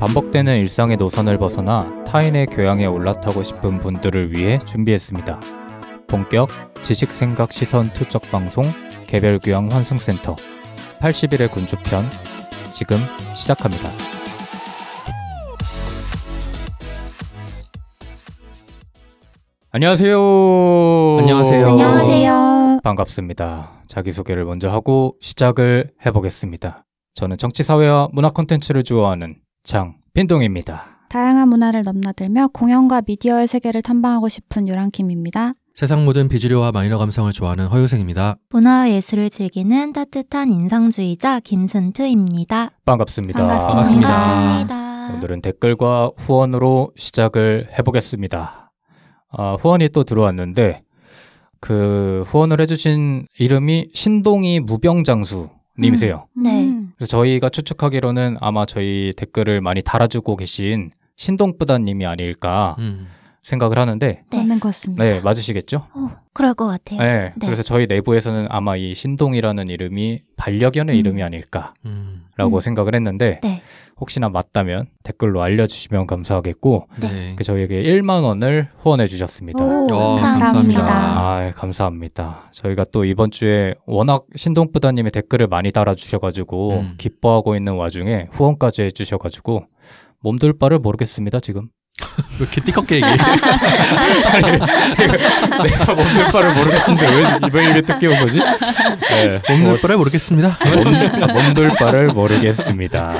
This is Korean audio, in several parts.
반복되는 일상의 노선을 벗어나 타인의 교양에 올라타고 싶은 분들을 위해 준비했습니다. 본격 지식생각 시선 투적 방송 개별교양 환승센터 80일의 군주편 지금 시작합니다. 안녕하세요. 안녕하세요. 안녕하세요. 반갑습니다. 자기소개를 먼저 하고 시작을 해보겠습니다. 저는 정치사회와 문화 콘텐츠를 좋아하는 장, 빈동입니다. 다양한 문화를 넘나들며 공연과 미디어의 세계를 탐방하고 싶은 유랑킴입니다. 세상 모든 비주류와 마이너 감성을 좋아하는 허유생입니다. 문화 예술을 즐기는 따뜻한 인상주의자 김선트입니다. 반갑습니다. 반갑습니다. 반갑습니다. 오늘은 댓글과 후원으로 시작을 해보겠습니다. 아, 후원이 또 들어왔는데 그 후원을 해주신 이름이 신동이 무병장수 님이세요. 음, 네. 그래서 저희가 추측하기로는 아마 저희 댓글을 많이 달아주고 계신 신동부다님이 아닐까 음. 생각을 하는데 네. 맞는 것 같습니다. 네, 맞으시겠죠? 어, 그럴 것 같아요. 네, 네, 그래서 저희 내부에서는 아마 이 신동이라는 이름이 반려견의 음. 이름이 아닐까라고 음. 생각을 했는데 네. 혹시나 맞다면 댓글로 알려주시면 감사하겠고 네. 그 저희에게 1만 원을 후원해 주셨습니다. 오, 오, 감사합니다. 아, 감사합니다. 저희가 또 이번 주에 워낙 신동부다님의 댓글을 많이 달아주셔가지고 음. 기뻐하고 있는 와중에 후원까지 해주셔가지고 몸둘 바를 모르겠습니다 지금. 이렇게 띠껍게 얘기해? 내가 몸둘 바를 모르겠는데 왜 입에 이렇게 뜯 거지? 네, 몸둘 바를 뭐 모르겠습니다. 몸, 둘 바를 모르겠습니다.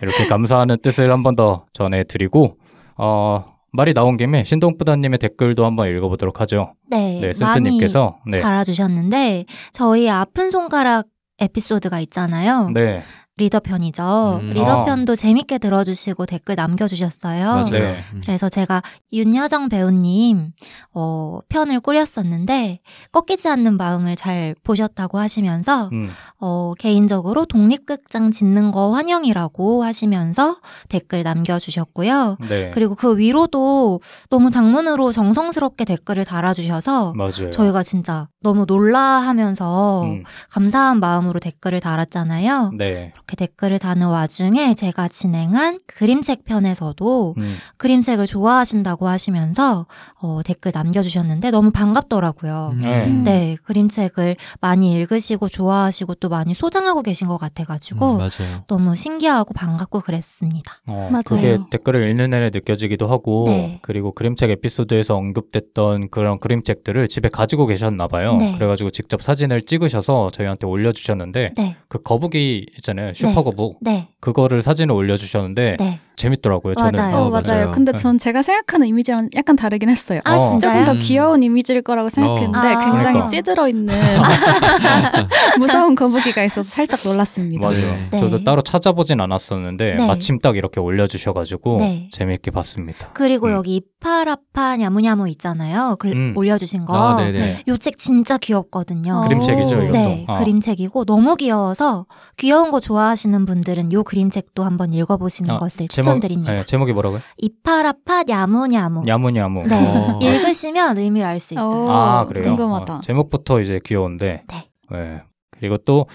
이렇게 감사하는 뜻을 한 번 더 전해드리고 어, 말이 나온 김에 신동부다님의 댓글도 한번 읽어보도록 하죠. 네, 네 센트님께서 네. 달아주셨는데 저희 아픈 손가락 에피소드가 있잖아요. 네. 리더 편이죠. 음, 리더 편도 아. 재밌게 들어주시고 댓글 남겨주셨어요. 네. 음. 그래서 제가 윤여정 배우님 어, 편을 꾸렸었는데 꺾이지 않는 마음을 잘 보셨다고 하시면서 음. 어, 개인적으로 독립극장 짓는 거 환영이라고 하시면서 댓글 남겨주셨고요. 네. 그리고 그 위로도 너무 장문으로 정성스럽게 댓글을 달아주셔서 맞아요. 저희가 진짜 너무 놀라하면서 음. 감사한 마음으로 댓글을 달았잖아요. 네. 이렇게 댓글을 다는 와중에 제가 진행한 그림책 편에서도 음. 그림책을 좋아하신다고 하시면서 어, 댓글 남겨주셨는데 너무 반갑더라고요. 음. 네, 음. 네 그림책을 많이 읽으시고 좋아하시고 또 많이 소장하고 계신 것 같아가지고 음, 너무 신기하고 반갑고 그랬습니다. 어, 맞아요. 그게 댓글을 읽는 내내 느껴지기도 하고 네. 그리고 그림책 에피소드에서 언급됐던 그런 그림책들을 집에 가지고 계셨나 봐요. 네. 그래가지고 직접 사진을 찍으셔서 저희한테 올려주셨는데 네. 그 거북이 있잖아요. 슈퍼거북 네. 네. 그거를 사진을 올려주셨는데 네. 재밌더라고요. 저는. 맞아요. 어, 맞아요. 맞아요. 근데 네. 전 제가 생각하는 이미지랑 약간 다르긴 했어요. 아, 어. 진짜요? 조금 더 음. 귀여운 이미지일 거라고 생각했는데 어. 굉장히 그 찌들어 있는 아. 무서운 거북이가 있어서 살짝 놀랐습니다. 맞아요. 네. 네. 저도 따로 찾아보진 않았었는데 네. 마침 딱 이렇게 올려주셔가지고 네. 재미게 봤습니다. 그리고 음. 여기 파라파 냐무냐무 있잖아요. 글 그 음. 올려주신 거. 아, 네. 요책 진짜 귀엽거든요. 어. 그림책이죠, 이것도. 네, 아. 그림책이고 너무 귀여워서 귀여운 거 좋아하시는 분들은 요 그림책도 한번 읽어보시는 아, 것을 추천. 추천드립니다. 제목, 네, 제목이 뭐라고요? 이파라파 야무야무. 야무야무. 네. 어. 읽으시면 의미를 알 수 있어요. 아, 그래요? 궁금하다. 어, 제목부터 이제 귀여운데. 네. 네. 그리고 또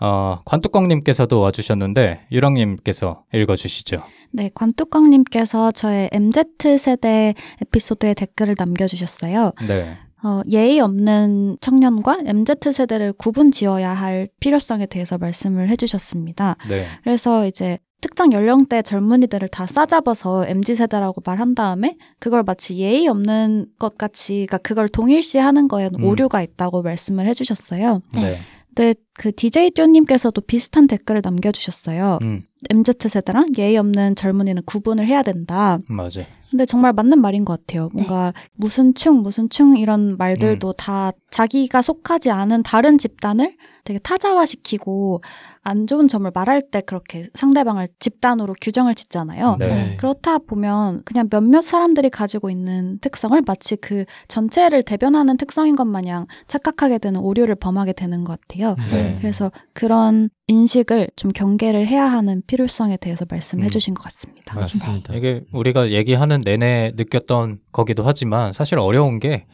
어, 관뚜껑님께서도 와주셨는데 유랑님께서 읽어주시죠. 네, 관뚜껑님께서 저의 MZ 세대 에피소드에 댓글을 남겨주셨어요. 네. 어, 예의 없는 청년과 MZ 세대를 구분 지어야 할 필요성에 대해서 말씀을 해주셨습니다. 네. 그래서 이제 특정 연령대 젊은이들을 다 싸잡아서 MZ 세대라고 말한 다음에 그걸 마치 예의 없는 것 같이, 그러니까 그걸 동일시하는 거에 음. 오류가 있다고 말씀을 해주셨어요. 네. 네. 근데 그 DJ 뚠님께서도 비슷한 댓글을 남겨주셨어요. 음. MZ 세대랑 예의 없는 젊은이는 구분을 해야 된다. 맞아. 근데 정말 맞는 말인 것 같아요. 네. 뭔가 네. 무슨 충, 무슨 충 이런 말들도 음. 다 자기가 속하지 않은 다른 집단을 되게 타자화시키고 안 좋은 점을 말할 때 그렇게 상대방을 집단으로 규정을 짓잖아요. 네. 네. 그렇다 보면 그냥 몇몇 사람들이 가지고 있는 특성을 마치 그 전체를 대변하는 특성인 것 마냥 착각하게 되는 오류를 범하게 되는 것 같아요. 네. 네. 그래서 그런 인식을 좀 경계를 해야 하는 필요성에 대해서 말씀해 음. 주신 것 같습니다. 맞습니다. 이게 우리가 얘기하는 내내 느꼈던 거기도 하지만 사실 어려운 게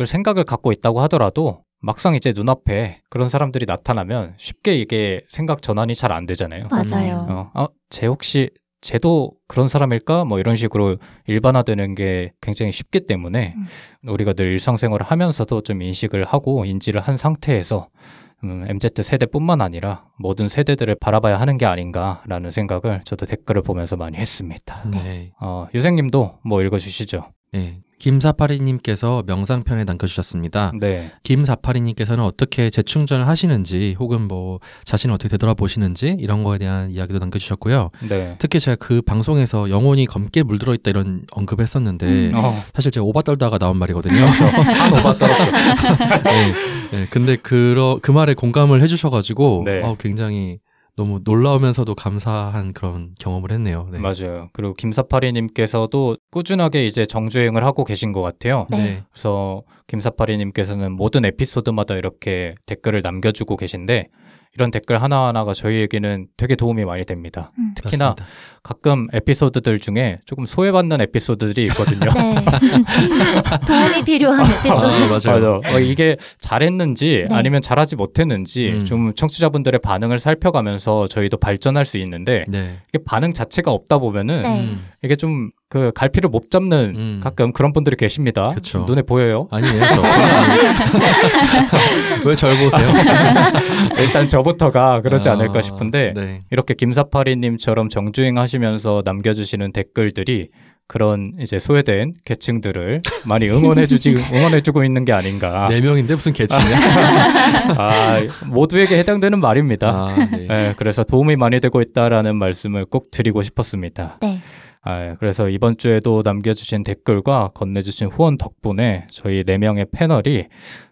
그 생각을 갖고 있다고 하더라도 막상 이제 눈앞에 그런 사람들이 나타나면 쉽게 이게 생각 전환이 잘 안 되잖아요. 맞아요. 어, 아, 쟤 혹시 쟤도 그런 사람일까? 뭐 이런 식으로 일반화되는 게 굉장히 쉽기 때문에 음. 우리가 늘 일상생활을 하면서도 좀 인식을 하고 인지를 한 상태에서 음, MZ 세대뿐만 아니라 모든 세대들을 바라봐야 하는 게 아닌가라는 생각을 저도 댓글을 보면서 많이 했습니다. 네. 어, 유생님도 뭐 읽어주시죠. 네. 김사파리님께서 명상편에 남겨주셨습니다. 네. 김사파리님께서는 어떻게 재충전을 하시는지 혹은 뭐 자신을 어떻게 되돌아보시는지 이런 거에 대한 이야기도 남겨주셨고요. 네. 특히 제가 그 방송에서 영혼이 검게 물들어 있다 이런 언급을 했었는데 음, 어. 사실 제가 오바 떨다가 나온 말이거든요. 그렇죠. 한 오바 떨었죠. 네, 네, 근데 그그 말에 공감을 해주셔가지고 네. 어, 굉장히 너무 놀라우면서도 감사한 그런 경험을 했네요. 네. 맞아요. 그리고 김사파리님께서도 꾸준하게 이제 정주행을 하고 계신 것 같아요. 네. 네. 그래서 김사파리님께서는 모든 에피소드마다 이렇게 댓글을 남겨주고 계신데 이런 댓글 하나하나가 저희에게는 되게 도움이 많이 됩니다. 음. 특히나 맞습니다. 가끔 에피소드들 중에 조금 소외받는 에피소드들이 있거든요. 네. 도움이 필요한 아, 에피소드. 아, 맞아요. 맞아요. 어, 이게 잘했는지 네. 아니면 잘하지 못했는지 음. 좀 청취자분들의 반응을 살펴가면서 저희도 발전할 수 있는데 네. 이게 반응 자체가 없다 보면은 네. 음. 이게 좀그 갈피를 못 잡는 음. 가끔 그런 분들이 계십니다. 그쵸. 눈에 보여요? 아니에요. 왜절 보세요? 일단 저부터가 그러지 아, 않을까 싶은데 네. 이렇게 김사파리님처럼 정주행하시면서 남겨주시는 댓글들이 그런 이제 소외된 계층들을 많이 응원해주지 응원해주고 있는 게 아닌가. 네 명인데 무슨 계층이야? 아 모두에게 해당되는 말입니다. 아, 네. 네, 그래서 도움이 많이 되고 있다라는 말씀을 꼭 드리고 싶었습니다. 네. 아, 그래서 이번 주에도 남겨주신 댓글과 건네주신 후원 덕분에 저희 4명의 패널이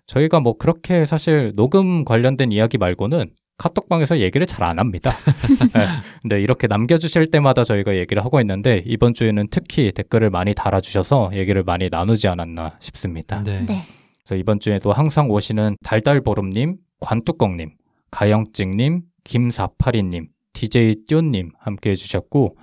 저희가 뭐 그렇게 사실 녹음 관련된 이야기 말고는 카톡방에서 얘기를 잘 안 합니다. 네, 근데 이렇게 남겨주실 때마다 저희가 얘기를 하고 있는데 이번 주에는 특히 댓글을 많이 달아주셔서 얘기를 많이 나누지 않았나 싶습니다. 네. 네. 그래서 이번 주에도 항상 오시는 달달보름님, 관뚜껑님, 가영찍님, 김사파리님, DJ 뚠님 함께 해주셨고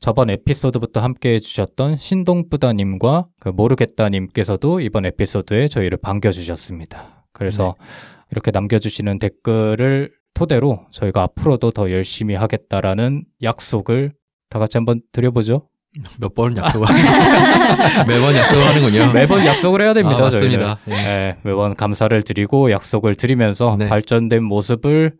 저번 에피소드부터 함께 해주셨던 신동부다님과 그 모르겠다님께서도 이번 에피소드에 저희를 반겨주셨습니다. 그래서 네. 이렇게 남겨주시는 댓글을 토대로 저희가 앞으로도 더 열심히 하겠다라는 약속을 다 같이 한번 드려보죠. 몇 번 약속을 아. 매번 약속 하는군요. 매번 약속을 해야 됩니다. 아, 저희는 예. 네, 매번 감사를 드리고 약속을 드리면서 네. 발전된 모습을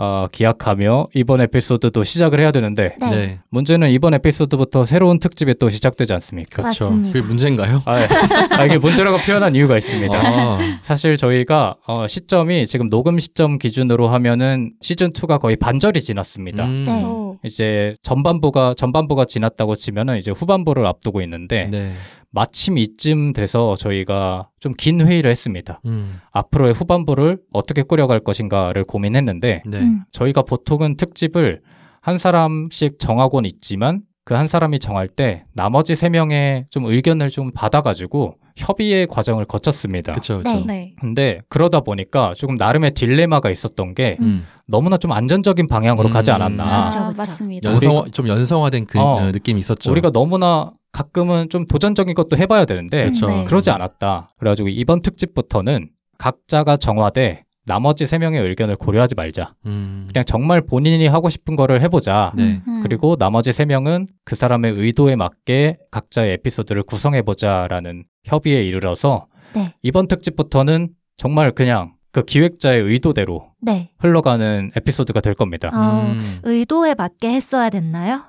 어, 기약하며 이번 에피소드도 시작을 해야 되는데 네. 네. 문제는 이번 에피소드부터 새로운 특집이 또 시작되지 않습니까? 그렇죠. 맞습니다. 그게 문제인가요? 아, 예. 아, 이게 문제라고 표현한 이유가 있습니다. 아. 사실 저희가 어, 시점이 지금 녹음 시점 기준으로 하면은 시즌 2가 거의 반절이 지났습니다. 음. 네. 이제 전반부가 전반부가 지났다고 치면은 이제 후반부를 앞두고 있는데 네. 마침 이쯤 돼서 저희가 좀 긴 회의를 했습니다. 음. 앞으로의 후반부를 어떻게 꾸려갈 것인가를 고민했는데 네. 음. 저희가 보통은 특집을 한 사람씩 정하곤 있지만 그 한 사람이 정할 때 나머지 세 명의 좀 의견을 좀 받아가지고 협의의 과정을 거쳤습니다. 그렇죠. 네, 네. 근데 그러다 보니까 조금 나름의 딜레마가 있었던 게 음. 너무나 좀 안전적인 방향으로 음. 가지 않았나. 그렇죠, 맞습니다. 연성화, 좀 연성화된 그 어, 느낌이 있었죠. 우리가 너무나 가끔은 좀 도전적인 것도 해봐야 되는데 그쵸. 음, 네. 그러지 않았다. 그래가지고 이번 특집부터는 각자가 정화돼 나머지 세 명의 의견을 고려하지 말자. 음. 그냥 정말 본인이 하고 싶은 거를 해보자. 네. 음. 그리고 나머지 세 명은 그 사람의 의도에 맞게 각자의 에피소드를 구성해보자라는 협의에 이르러서 네. 이번 특집부터는 정말 그냥 그 기획자의 의도대로 네. 흘러가는 에피소드가 될 겁니다. 어, 음. 의도에 맞게 했어야 됐나요?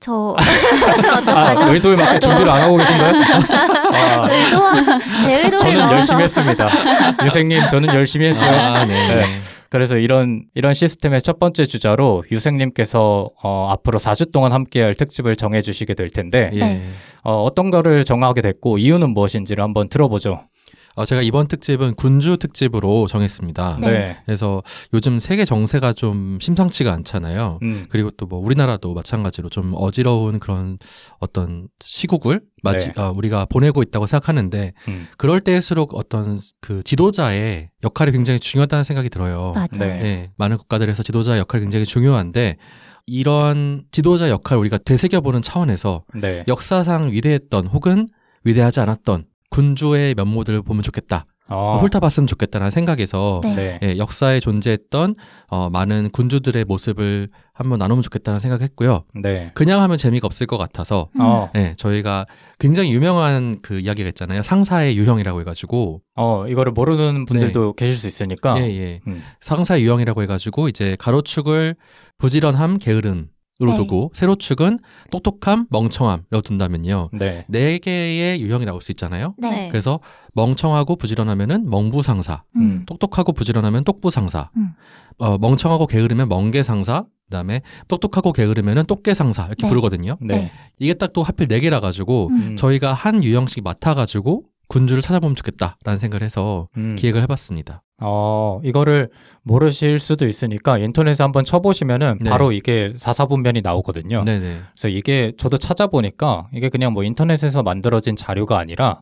저 아, 아, 의도에 맞게 준비를 안 하고 계신가요? 아. 아. 의도 제 의도를 저는 열심히 했습니다. 유생님 저는 열심히 했어요. 아, 네. 네. 그래서 이런 이런 시스템의 첫 번째 주자로 유생님께서 어, 앞으로 4주 동안 함께할 특집을 정해주시게 될 텐데 네. 예. 어, 어떤 거를 정하게 됐고 이유는 무엇인지를 한번 들어보죠. 어, 제가 이번 특집은 군주 특집으로 정했습니다. 네. 네. 그래서 요즘 세계 정세가 좀 심상치가 않잖아요. 음. 그리고 또 뭐 우리나라도 마찬가지로 좀 어지러운 그런 어떤 시국을 마치 네. 어, 우리가 보내고 있다고 생각하는데 음. 그럴 때일수록 어떤 그 지도자의 역할이 굉장히 중요하다는 생각이 들어요. 맞아요. 네. 네. 많은 국가들에서 지도자의 역할이 굉장히 중요한데 이런 지도자 역할 우리가 되새겨보는 차원에서 네. 역사상 위대했던 혹은 위대하지 않았던 군주의 면모들을 보면 좋겠다. 아. 어, 훑어봤으면 좋겠다는 라 생각에서 네. 네. 예, 역사에 존재했던 어, 많은 군주들의 모습을 한번 나누면 좋겠다는 생각했고요. 네. 그냥 하면 재미가 없을 것 같아서 음. 예, 저희가 굉장히 유명한 그 이야기가 있잖아요. 상사의 유형이라고 해가지고 어 이거를 모르는 분들도 네. 계실 수 있으니까 예, 예. 음. 상사의 유형이라고 해가지고 이제 가로축을 부지런함, 게으름 로 두고 세로 축은 똑똑함, 멍청함이라고 둔다면요. 네. 네 개의 유형이 나올 수 있잖아요. 네. 네. 그래서 멍청하고 부지런하면은 멍부상사, 음. 음. 똑똑하고 부지런하면 똑부상사, 음. 어, 멍청하고 게으르면 멍게상사, 그다음에 똑똑하고 게으르면은 똑게상사 이렇게 네. 부르거든요. 네. 네. 이게 딱 또 하필 네 개라 가지고 음. 음. 저희가 한 유형씩 맡아 가지고 군주를 찾아보면 좋겠다라는 생각을 해서 음. 기획을 해봤습니다. 어, 이거를 모르실 수도 있으니까 인터넷에 한번 쳐보시면은 네. 바로 이게 사사분면이 나오거든요. 네네. 그래서 이게 저도 찾아보니까 이게 그냥 뭐 인터넷에서 만들어진 자료가 아니라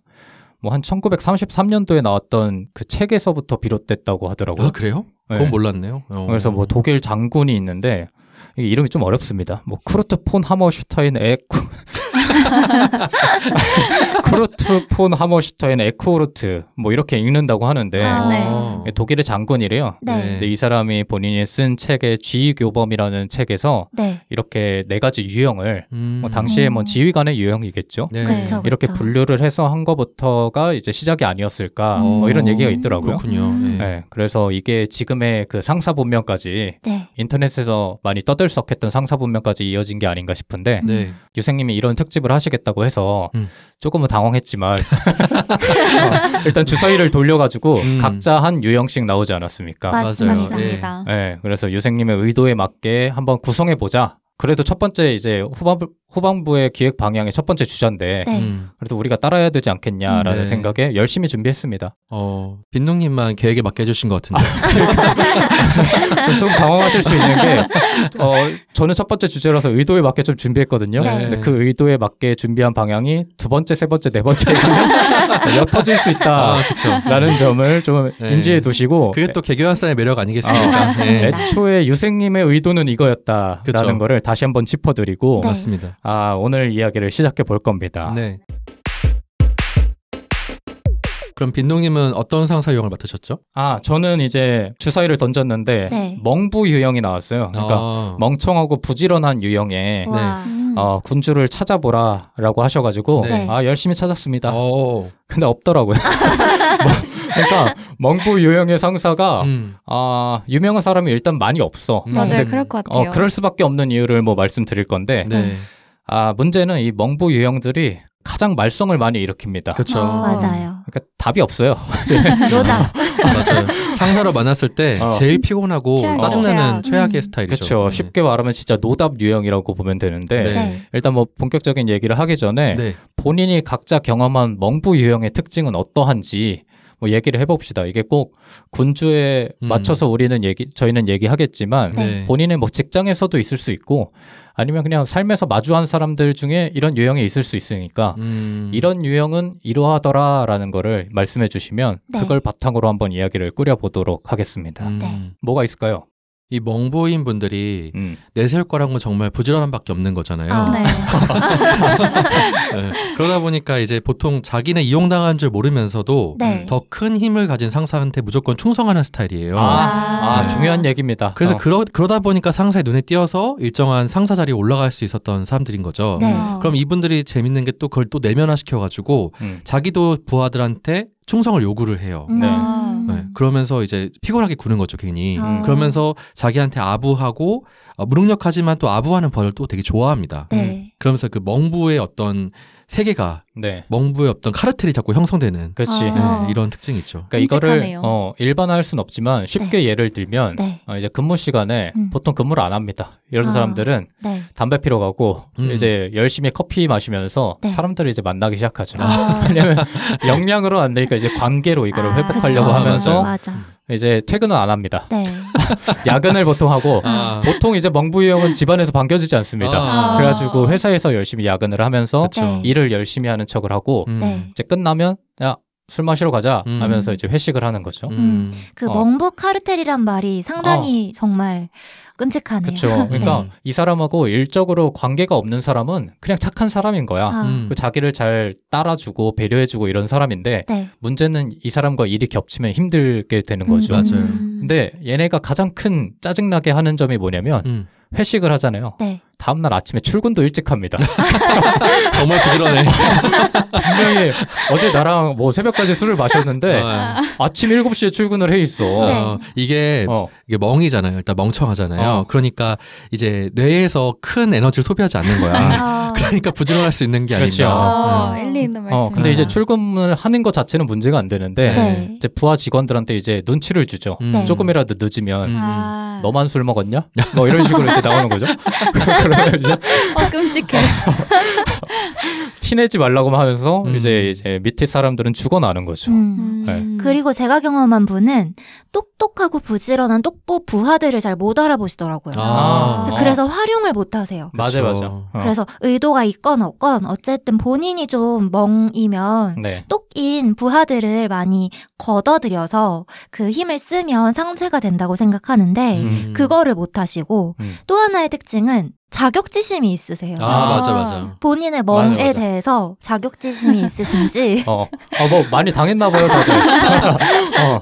뭐 한 1933년도에 나왔던 그 책에서부터 비롯됐다고 하더라고요. 아, 그래요? 그건 네. 몰랐네요. 어. 그래서 뭐 독일 장군이 있는데 이름이 좀 어렵습니다. 뭐 크루트 폰 하머슈타인 에쿠 크루트폰 하머슈터인 에코르트 뭐 이렇게 읽는다고 하는데 아, 네. 독일의 장군이래요. 네. 근데 이 사람이 본인이 쓴 책의 지휘교범이라는 책에서 네. 이렇게 네 가지 유형을 음. 뭐 당시에 뭐 음. 지휘관의 유형이겠죠. 네. 그쵸, 이렇게 분류를 해서 한것부터가 이제 시작이 아니었을까 뭐 음. 뭐 이런 얘기가 있더라고요. 그렇군요. 네. 네. 그래서 이게 지금의 그 상사 분명까지 네. 인터넷에서 많이 떠들썩했던 상사 분명까지 이어진 게 아닌가 싶은데 네. 유생님이 이런 특징 특집을 하시겠다고 해서 음. 조금은 당황했지만 어, 일단 주사위를 돌려가지고 음. 각자 한 유형씩 나오지 않았습니까? 맞, 맞아요. 맞습니다. 예. 네. 그래서 유생님의 의도에 맞게 한번 구성해 보자. 그래도 첫 번째 이제 후반 후반부의 기획 방향의 첫 번째 주자인데 네. 음. 그래도 우리가 따라야 되지 않겠냐라는 네. 생각에 열심히 준비했습니다. 어, 빈농님만 계획에 맡겨주신것 같은데. 아, 그러니까. 좀 당황하실 수 있는 게 어, 저는 첫 번째 주제라서 의도에 맞게 좀 준비했거든요. 네. 근데 그 의도에 맞게 준비한 방향이 두 번째, 세 번째, 네 번째 옅어질 수 있다라는 아, 네. 점을 좀 네. 인지해 두시고 그게 또 개교한사의 매력 아니겠습니까? 아, 네. 애초에 유생님의 의도는 이거였다라는 그쵸. 거를 다시 한번 짚어드리고 맞습니다. 아, 오늘 이야기를 시작해 볼 겁니다. 네. 그럼 빈동님은 어떤 상사 유형을 맡으셨죠? 아 저는 이제 주사위를 던졌는데 네. 멍부 유형이 나왔어요. 그러니까 아. 멍청하고 부지런한 유형의 네. 음. 어, 군주를 찾아보라라고 하셔가지고 네. 네. 아 열심히 찾았습니다. 오. 어. 근데 없더라고요. 뭐, 그러니까 멍부 유형의 상사가 음. 아 유명한 사람이 일단 많이 없어. 맞아요, 근데, 그럴 것 어, 같아요. 어, 그럴 수밖에 없는 이유를 뭐 말씀드릴 건데. 네. 아, 문제는 이 멍부 유형들이 가장 말썽을 많이 일으킵니다. 그렇죠. 어, 맞아요. 그러니까 답이 없어요. 노답. 아, 맞아요. 상사로 만났을 때 어. 제일 피곤하고 최악, 짜증나는 최악. 음. 최악의 음. 스타일이죠. 그렇죠. 네. 쉽게 말하면 진짜 노답 유형이라고 보면 되는데 네. 일단 뭐 본격적인 얘기를 하기 전에 네. 본인이 각자 경험한 멍부 유형의 특징은 어떠한지 뭐 얘기를 해봅시다. 이게 꼭 군주에 음. 맞춰서 우리는 얘기, 저희는 얘기하겠지만 네. 네. 본인의 뭐 직장에서도 있을 수 있고 아니면 그냥 삶에서 마주한 사람들 중에 이런 유형이 있을 수 있으니까 음. 이런 유형은 이러하더라라는 거를 말씀해 주시면 네. 그걸 바탕으로 한번 이야기를 꾸려 보도록 하겠습니다. 음. 네. 뭐가 있을까요? 이 멍부인 분들이 음. 내세울 거란 건 정말 부지런한밖에 없는 거잖아요. 아, 네. 네, 그러다 보니까 이제 보통 자기는 이용당한 줄 모르면서도 네. 더큰 힘을 가진 상사한테 무조건 충성하는 스타일이에요. 아, 아, 아 중요한 얘기입니다. 그래서 어. 그러, 그러다 보니까 상사의 눈에 띄어서 일정한 상사 자리에 올라갈 수 있었던 사람들인 거죠. 네. 그럼 이분들이 재밌는 게 또 그걸 또 내면화 시켜가지고 음. 자기도 부하들한테 충성을 요구를 해요. 음. 네. 아. 예, 음. 네, 그러면서 이제 피곤하게 구는 거죠 괜히. 아. 그러면서 자기한테 아부하고 어, 무능력하지만 또 아부하는 벌을 또 되게 좋아합니다. 네. 그러면서 그 멍부의 어떤 세계가 네. 멍부의 어떤 카르텔이 자꾸 형성되는 그렇지. 네, 아. 이런 특징이 있죠. 그러니까 이거를 어, 일반화할 수는 없지만 쉽게 네. 예를 들면 네. 어, 이제 근무 시간에 음. 보통 근무를 안 합니다. 이런 아. 사람들은 네. 담배 피러 가고 음. 이제 열심히 커피 마시면서 네. 사람들을 이제 만나기 시작하죠. 아. 왜냐면 역량으로 안 되니까 이제 관계로 이거를 아, 회복하려고 그렇 하면서 맞아. 이제 퇴근은 안 합니다. 네. 야근을 보통 하고 아. 보통 이제 멍부이 형은 집안에서 반겨지지 않습니다. 아. 그래가지고 회사에서 열심히 야근을 하면서 그쵸. 네. 일을 열심히 하는 모르는 척을 하고 음. 네. 이제 끝나면 야술 마시러 가자 음. 하면서 이제 회식을 하는 거죠. 음. 그 어. 멍부 카르텔이란 말이 상당히 어. 정말 끔찍하네요. 그렇죠. 그러니까 네. 이 사람하고 일적으로 관계가 없는 사람은 그냥 착한 사람인 거야. 아. 음. 자기를 잘 따라주고 배려해주고 이런 사람인데 네. 문제는 이 사람과 일이 겹치면 힘들게 되는 거죠. 음. 맞아요. 근데 얘네가 가장 큰 짜증나게 하는 점이 뭐냐면 음. 회식을 하잖아요. 네. 다음날 아침에 출근도 일찍 합니다. 정말 부지런해. 분명히 어제 나랑 뭐 새벽까지 술을 마셨는데 아. 아침 7시에 출근을 해 있어. 네. 어, 이게, 어. 이게 멍이잖아요. 일단 멍청하잖아요. 어. 그러니까 이제 뇌에서 큰 에너지를 소비하지 않는 거야. 아. 그러니까 부지런할 수 있는 게아니죠 아닌가. 그렇죠. 아, 어. 일리 있는 말씀. 어, 근데 이제 출근을 하는 것 자체는 문제가 안 되는데 네. 이제 부하 직원들한테 이제 눈치를 주죠. 네. 조금이라도 늦으면 음. 아. 너만 술 먹었냐? 뭐 이런 식으로 이제 나오는 거죠. 그러면 이제 어, 끔찍해. 티내지 말라고 하면서 음. 이제 이제 밑에 사람들은 죽어나는 거죠. 음. 네. 음. 그리고 제가 경험한 분은 똑똑하고 부지런한 똑부 부하들을 잘 못 알아보시더라고요. 아. 아. 그래서 활용을 못 하세요. 맞아 맞아. 어. 어. 그래서 의도가 있건 없건 어쨌든 본인이 좀 멍이면 네. 똑인 부하들을 많이 걷어들여서 그 힘을 쓰면 상쇄가 된다고 생각하는데 음. 그거를 못 하시고 음. 또 하나의 특징은 자격지심이 있으세요. 아, 맞아, 맞아. 본인의 멍에 맞아, 맞아. 대해 대해서 자격지심이 있으신지. 어, 아, 뭐 많이 당했나 봐요, 다들. 어.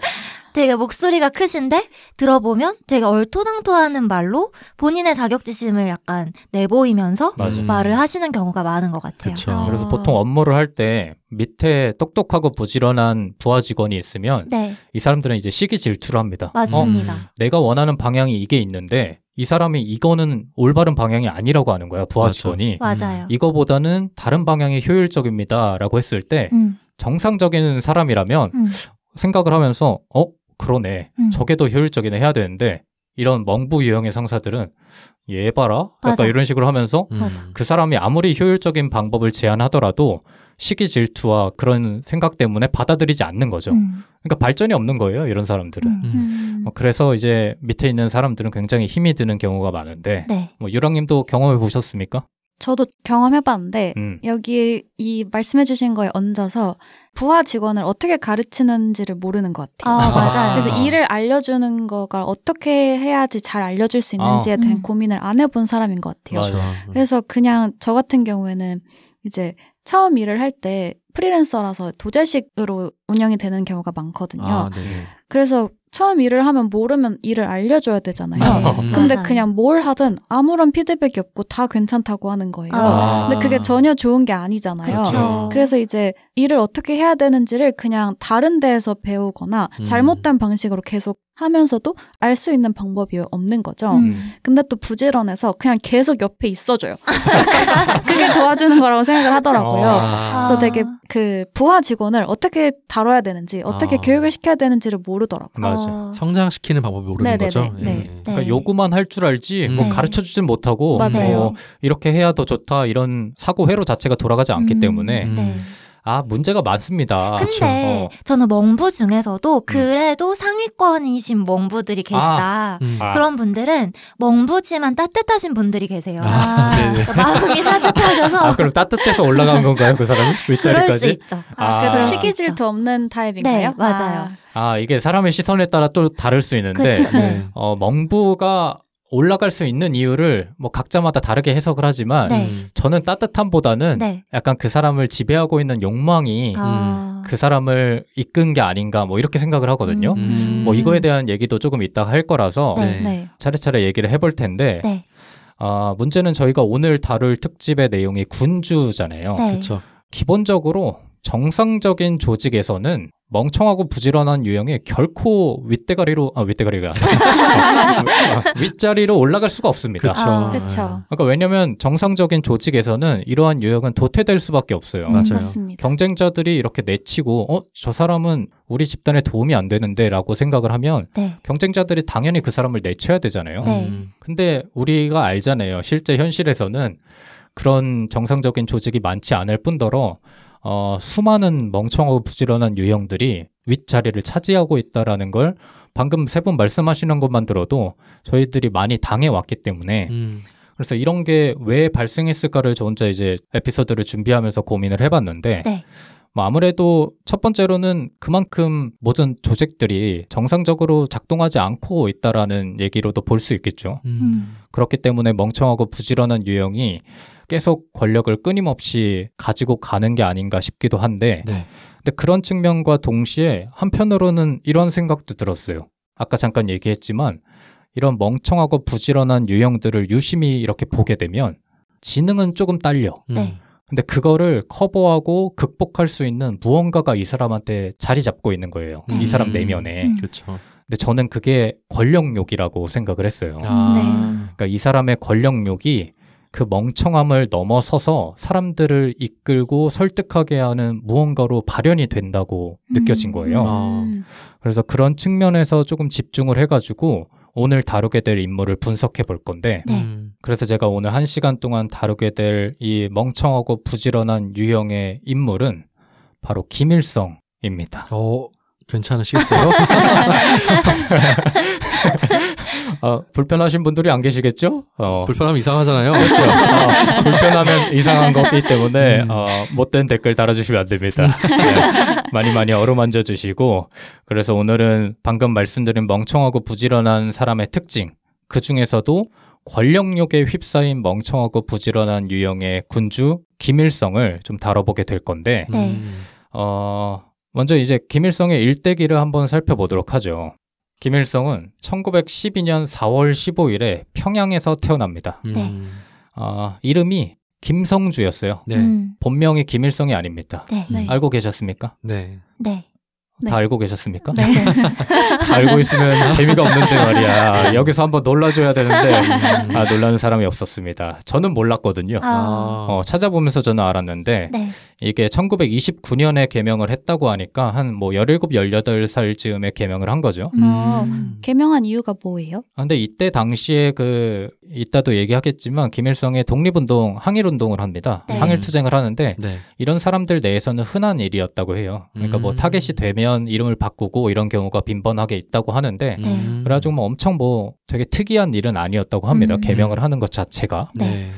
되게 목소리가 크신데 들어보면 되게 얼토당토하는 말로 본인의 자격지심을 약간 내보이면서 맞아요. 음. 말을 하시는 경우가 많은 것 같아요. 그렇죠. 그래서 보통 업무를 할 때 밑에 똑똑하고 부지런한 부하 직원이 있으면 네. 이 사람들은 이제 시기 질투를 합니다. 어, 맞습니다. 어, 내가 원하는 방향이 이게 있는데 이 사람이 이거는 올바른 방향이 아니라고 하는 거야 부하 직원이 맞아. 음. 맞아요. 이거보다는 다른 방향이 효율적입니다라고 했을 때 음. 정상적인 사람이라면 음. 생각을 하면서 어 그러네. 음. 저게 더 효율적이네 해야 되는데 이런 멍부 유형의 상사들은 얘 봐라? 약간 이런 식으로 하면서 음. 그 사람이 아무리 효율적인 방법을 제안하더라도 시기 질투와 그런 생각 때문에 받아들이지 않는 거죠. 음. 그러니까 발전이 없는 거예요, 이런 사람들은. 음. 음. 음. 어, 그래서 이제 밑에 있는 사람들은 굉장히 힘이 드는 경우가 많은데, 네. 뭐 유랑님도 경험해 보셨습니까? 저도 경험해봤는데, 음. 여기 이 말씀해주신 거에 얹어서 부하 직원을 어떻게 가르치는지를 모르는 것 같아요. 아, 맞아요. 아. 그래서 일을 알려주는 거가 어떻게 해야지 잘 알려줄 수 있는지에 아. 대한 음. 고민을 안 해본 사람인 것 같아요. 맞아. 음. 그래서 그냥 저 같은 경우에는 이제 처음 일을 할 때 프리랜서라서 도제식으로 운영이 되는 경우가 많거든요. 아, 네. 그래서 처음 일을 하면 모르면 일을 알려줘야 되잖아요. 네. 아. 음. 근데 맞아요. 그냥 뭘 하든 아무런 피드백이 없고 다 괜찮다고 하는 거예요. 아. 근데 그게 전혀 좋은 게 아니잖아요. 그렇죠. 그래서 이제 일을 어떻게 해야 되는지를 그냥 다른 데에서 배우거나 음. 잘못된 방식으로 계속 하면서도 알 수 있는 방법이 없는 거죠. 음. 근데 또 부지런해서 그냥 계속 옆에 있어줘요. 그게 도와주는 거라고 생각을 하더라고요. 아. 그래서 되게 그 부하 직원을 어떻게 다뤄야 되는지, 어떻게 아. 교육을 시켜야 되는지를 모르더라고요. 맞아. 어. 성장시키는 방법이 모르는 네네네. 네, 거죠. 네. 예. 네. 그러니까 네. 요구만 할 줄 알지 뭐 네. 가르쳐 주진 못하고 뭐 맞아요. 뭐 이렇게 해야 더 좋다 이런 사고 회로 자체가 돌아가지 않기 음. 때문에 음. 아 문제가 많습니다. 근데 어. 저는 멍부 중에서도 음. 그래도 음. 상위권이신 멍부들이 아, 계시다. 음. 아, 음. 그런 분들은 멍부지만 따뜻하신 분들이 계세요. 아, 그 마음이 따뜻하셔서 아, 그럼 따뜻해서 올라간 건가요 그 사람이 윗자리까지? 그럴 수 있죠. 아, 아 시기 질투 없는 타입인가요? 네 맞아요. 아. 아 이게 사람의 시선에 따라 또 다를 수 있는데 네. 어, 멍부가 올라갈 수 있는 이유를 뭐 각자마다 다르게 해석을 하지만 네. 음. 저는 따뜻함보다는 네. 약간 그 사람을 지배하고 있는 욕망이 아... 그 사람을 이끈 게 아닌가 뭐 이렇게 생각을 하거든요. 음... 뭐 이거에 대한 얘기도 조금 이따 할 거라서 네. 네. 네. 차례차례 얘기를 해볼 텐데 네. 아, 문제는 저희가 오늘 다룰 특집의 내용이 군주잖아요. 그렇죠. 기본적으로 정상적인 조직에서는 멍청하고 부지런한 유형이 결코 윗대가리로 아 윗대가리가 윗자리로 올라갈 수가 없습니다. 그렇죠. 아, 네. 그러니까 왜냐하면 정상적인 조직에서는 이러한 유형은 도태될 수밖에 없어요. 음, 맞아요. 맞습니다. 경쟁자들이 이렇게 내치고 어저 사람은 우리 집단에 도움이 안 되는데라고 생각을 하면 네. 경쟁자들이 당연히 그 사람을 내쳐야 되잖아요. 네. 음. 근데 우리가 알잖아요. 실제 현실에서는 그런 정상적인 조직이 많지 않을 뿐더러 어, 수많은 멍청하고 부지런한 유형들이 윗자리를 차지하고 있다라는 걸 방금 세 분 말씀하시는 것만 들어도 저희들이 많이 당해왔기 때문에 음. 그래서 이런 게 왜 발생했을까를 저 혼자 이제 에피소드를 준비하면서 고민을 해봤는데 네. 뭐 아무래도 첫 번째로는 그만큼 모든 조직들이 정상적으로 작동하지 않고 있다라는 얘기로도 볼 수 있겠죠. 음. 음. 그렇기 때문에 멍청하고 부지런한 유형이 계속 권력을 끊임없이 가지고 가는 게 아닌가 싶기도 한데 네. 근데 그런 측면과 동시에 한편으로는 이런 생각도 들었어요. 아까 잠깐 얘기했지만 이런 멍청하고 부지런한 유형들을 유심히 이렇게 보게 되면 지능은 조금 딸려. 음. 네. 근데 그거를 커버하고 극복할 수 있는 무언가가 이 사람한테 자리 잡고 있는 거예요. 네. 이 사람 내면에. 음. 그렇죠. 근데 저는 그게 권력욕이라고 생각을 했어요. 아. 네. 그러니까 이 사람의 권력욕이 그 멍청함을 넘어서서 사람들을 이끌고 설득하게 하는 무언가로 발현이 된다고 음. 느껴진 거예요. 아. 그래서 그런 측면에서 조금 집중을 해가지고 오늘 다루게 될 인물을 분석해 볼 건데, 네. 음. 그래서 제가 오늘 한 시간 동안 다루게 될 이 멍청하고 부지런한 유형의 인물은 바로 김일성입니다. 어, 괜찮으시겠어요? 어, 불편하신 분들이 안 계시겠죠? 어. 불편하면 이상하잖아요. 그렇죠. 어, 불편하면 이상한 거기 때문에 음. 어, 못된 댓글 달아주시면 안 됩니다. 음. 네. 많이 많이 어루만져 주시고 그래서 오늘은 방금 말씀드린 멍청하고 부지런한 사람의 특징 그 중에서도 권력욕에 휩싸인 멍청하고 부지런한 유형의 군주 김일성을 좀 다뤄보게 될 건데 네. 음. 어, 먼저 이제 김일성의 일대기를 한번 살펴보도록 하죠. 김일성은 1912년 4월 15일에 평양에서 태어납니다. 음. 네. 어, 이름이 김성주였어요. 네. 음. 본명이 김일성이 아닙니다. 네. 음. 알고 계셨습니까? 네. 네. 네. 다 알고 계셨습니까? 네. 알고 있으면 재미가 없는데 말이야. 여기서 한번 놀라줘야 되는데 네. 아, 놀라는 사람이 없었습니다. 저는 몰랐거든요. 아... 어, 찾아보면서 저는 알았는데 네. 이게 1929년에 개명을 했다고 하니까 한뭐 17, 18살 즈음에 개명을 한 거죠. 음... 음... 개명한 이유가 뭐예요? 아, 근데 이때 당시에 그 이따도 얘기하겠지만 김일성의 독립운동, 항일운동을 합니다. 네. 항일투쟁을 하는데 이런 사람들 내에서는 흔한 일이었다고 해요. 그러니까 뭐 음. 타겟이 되면 가면 이름을 바꾸고 이런 경우가 빈번하게 있다고 하는데 음. 네. 그래가지고 뭐 엄청 뭐 되게 특이한 일은 아니었다고 합니다. 음. 개명을 하는 것 자체가. 네. 네.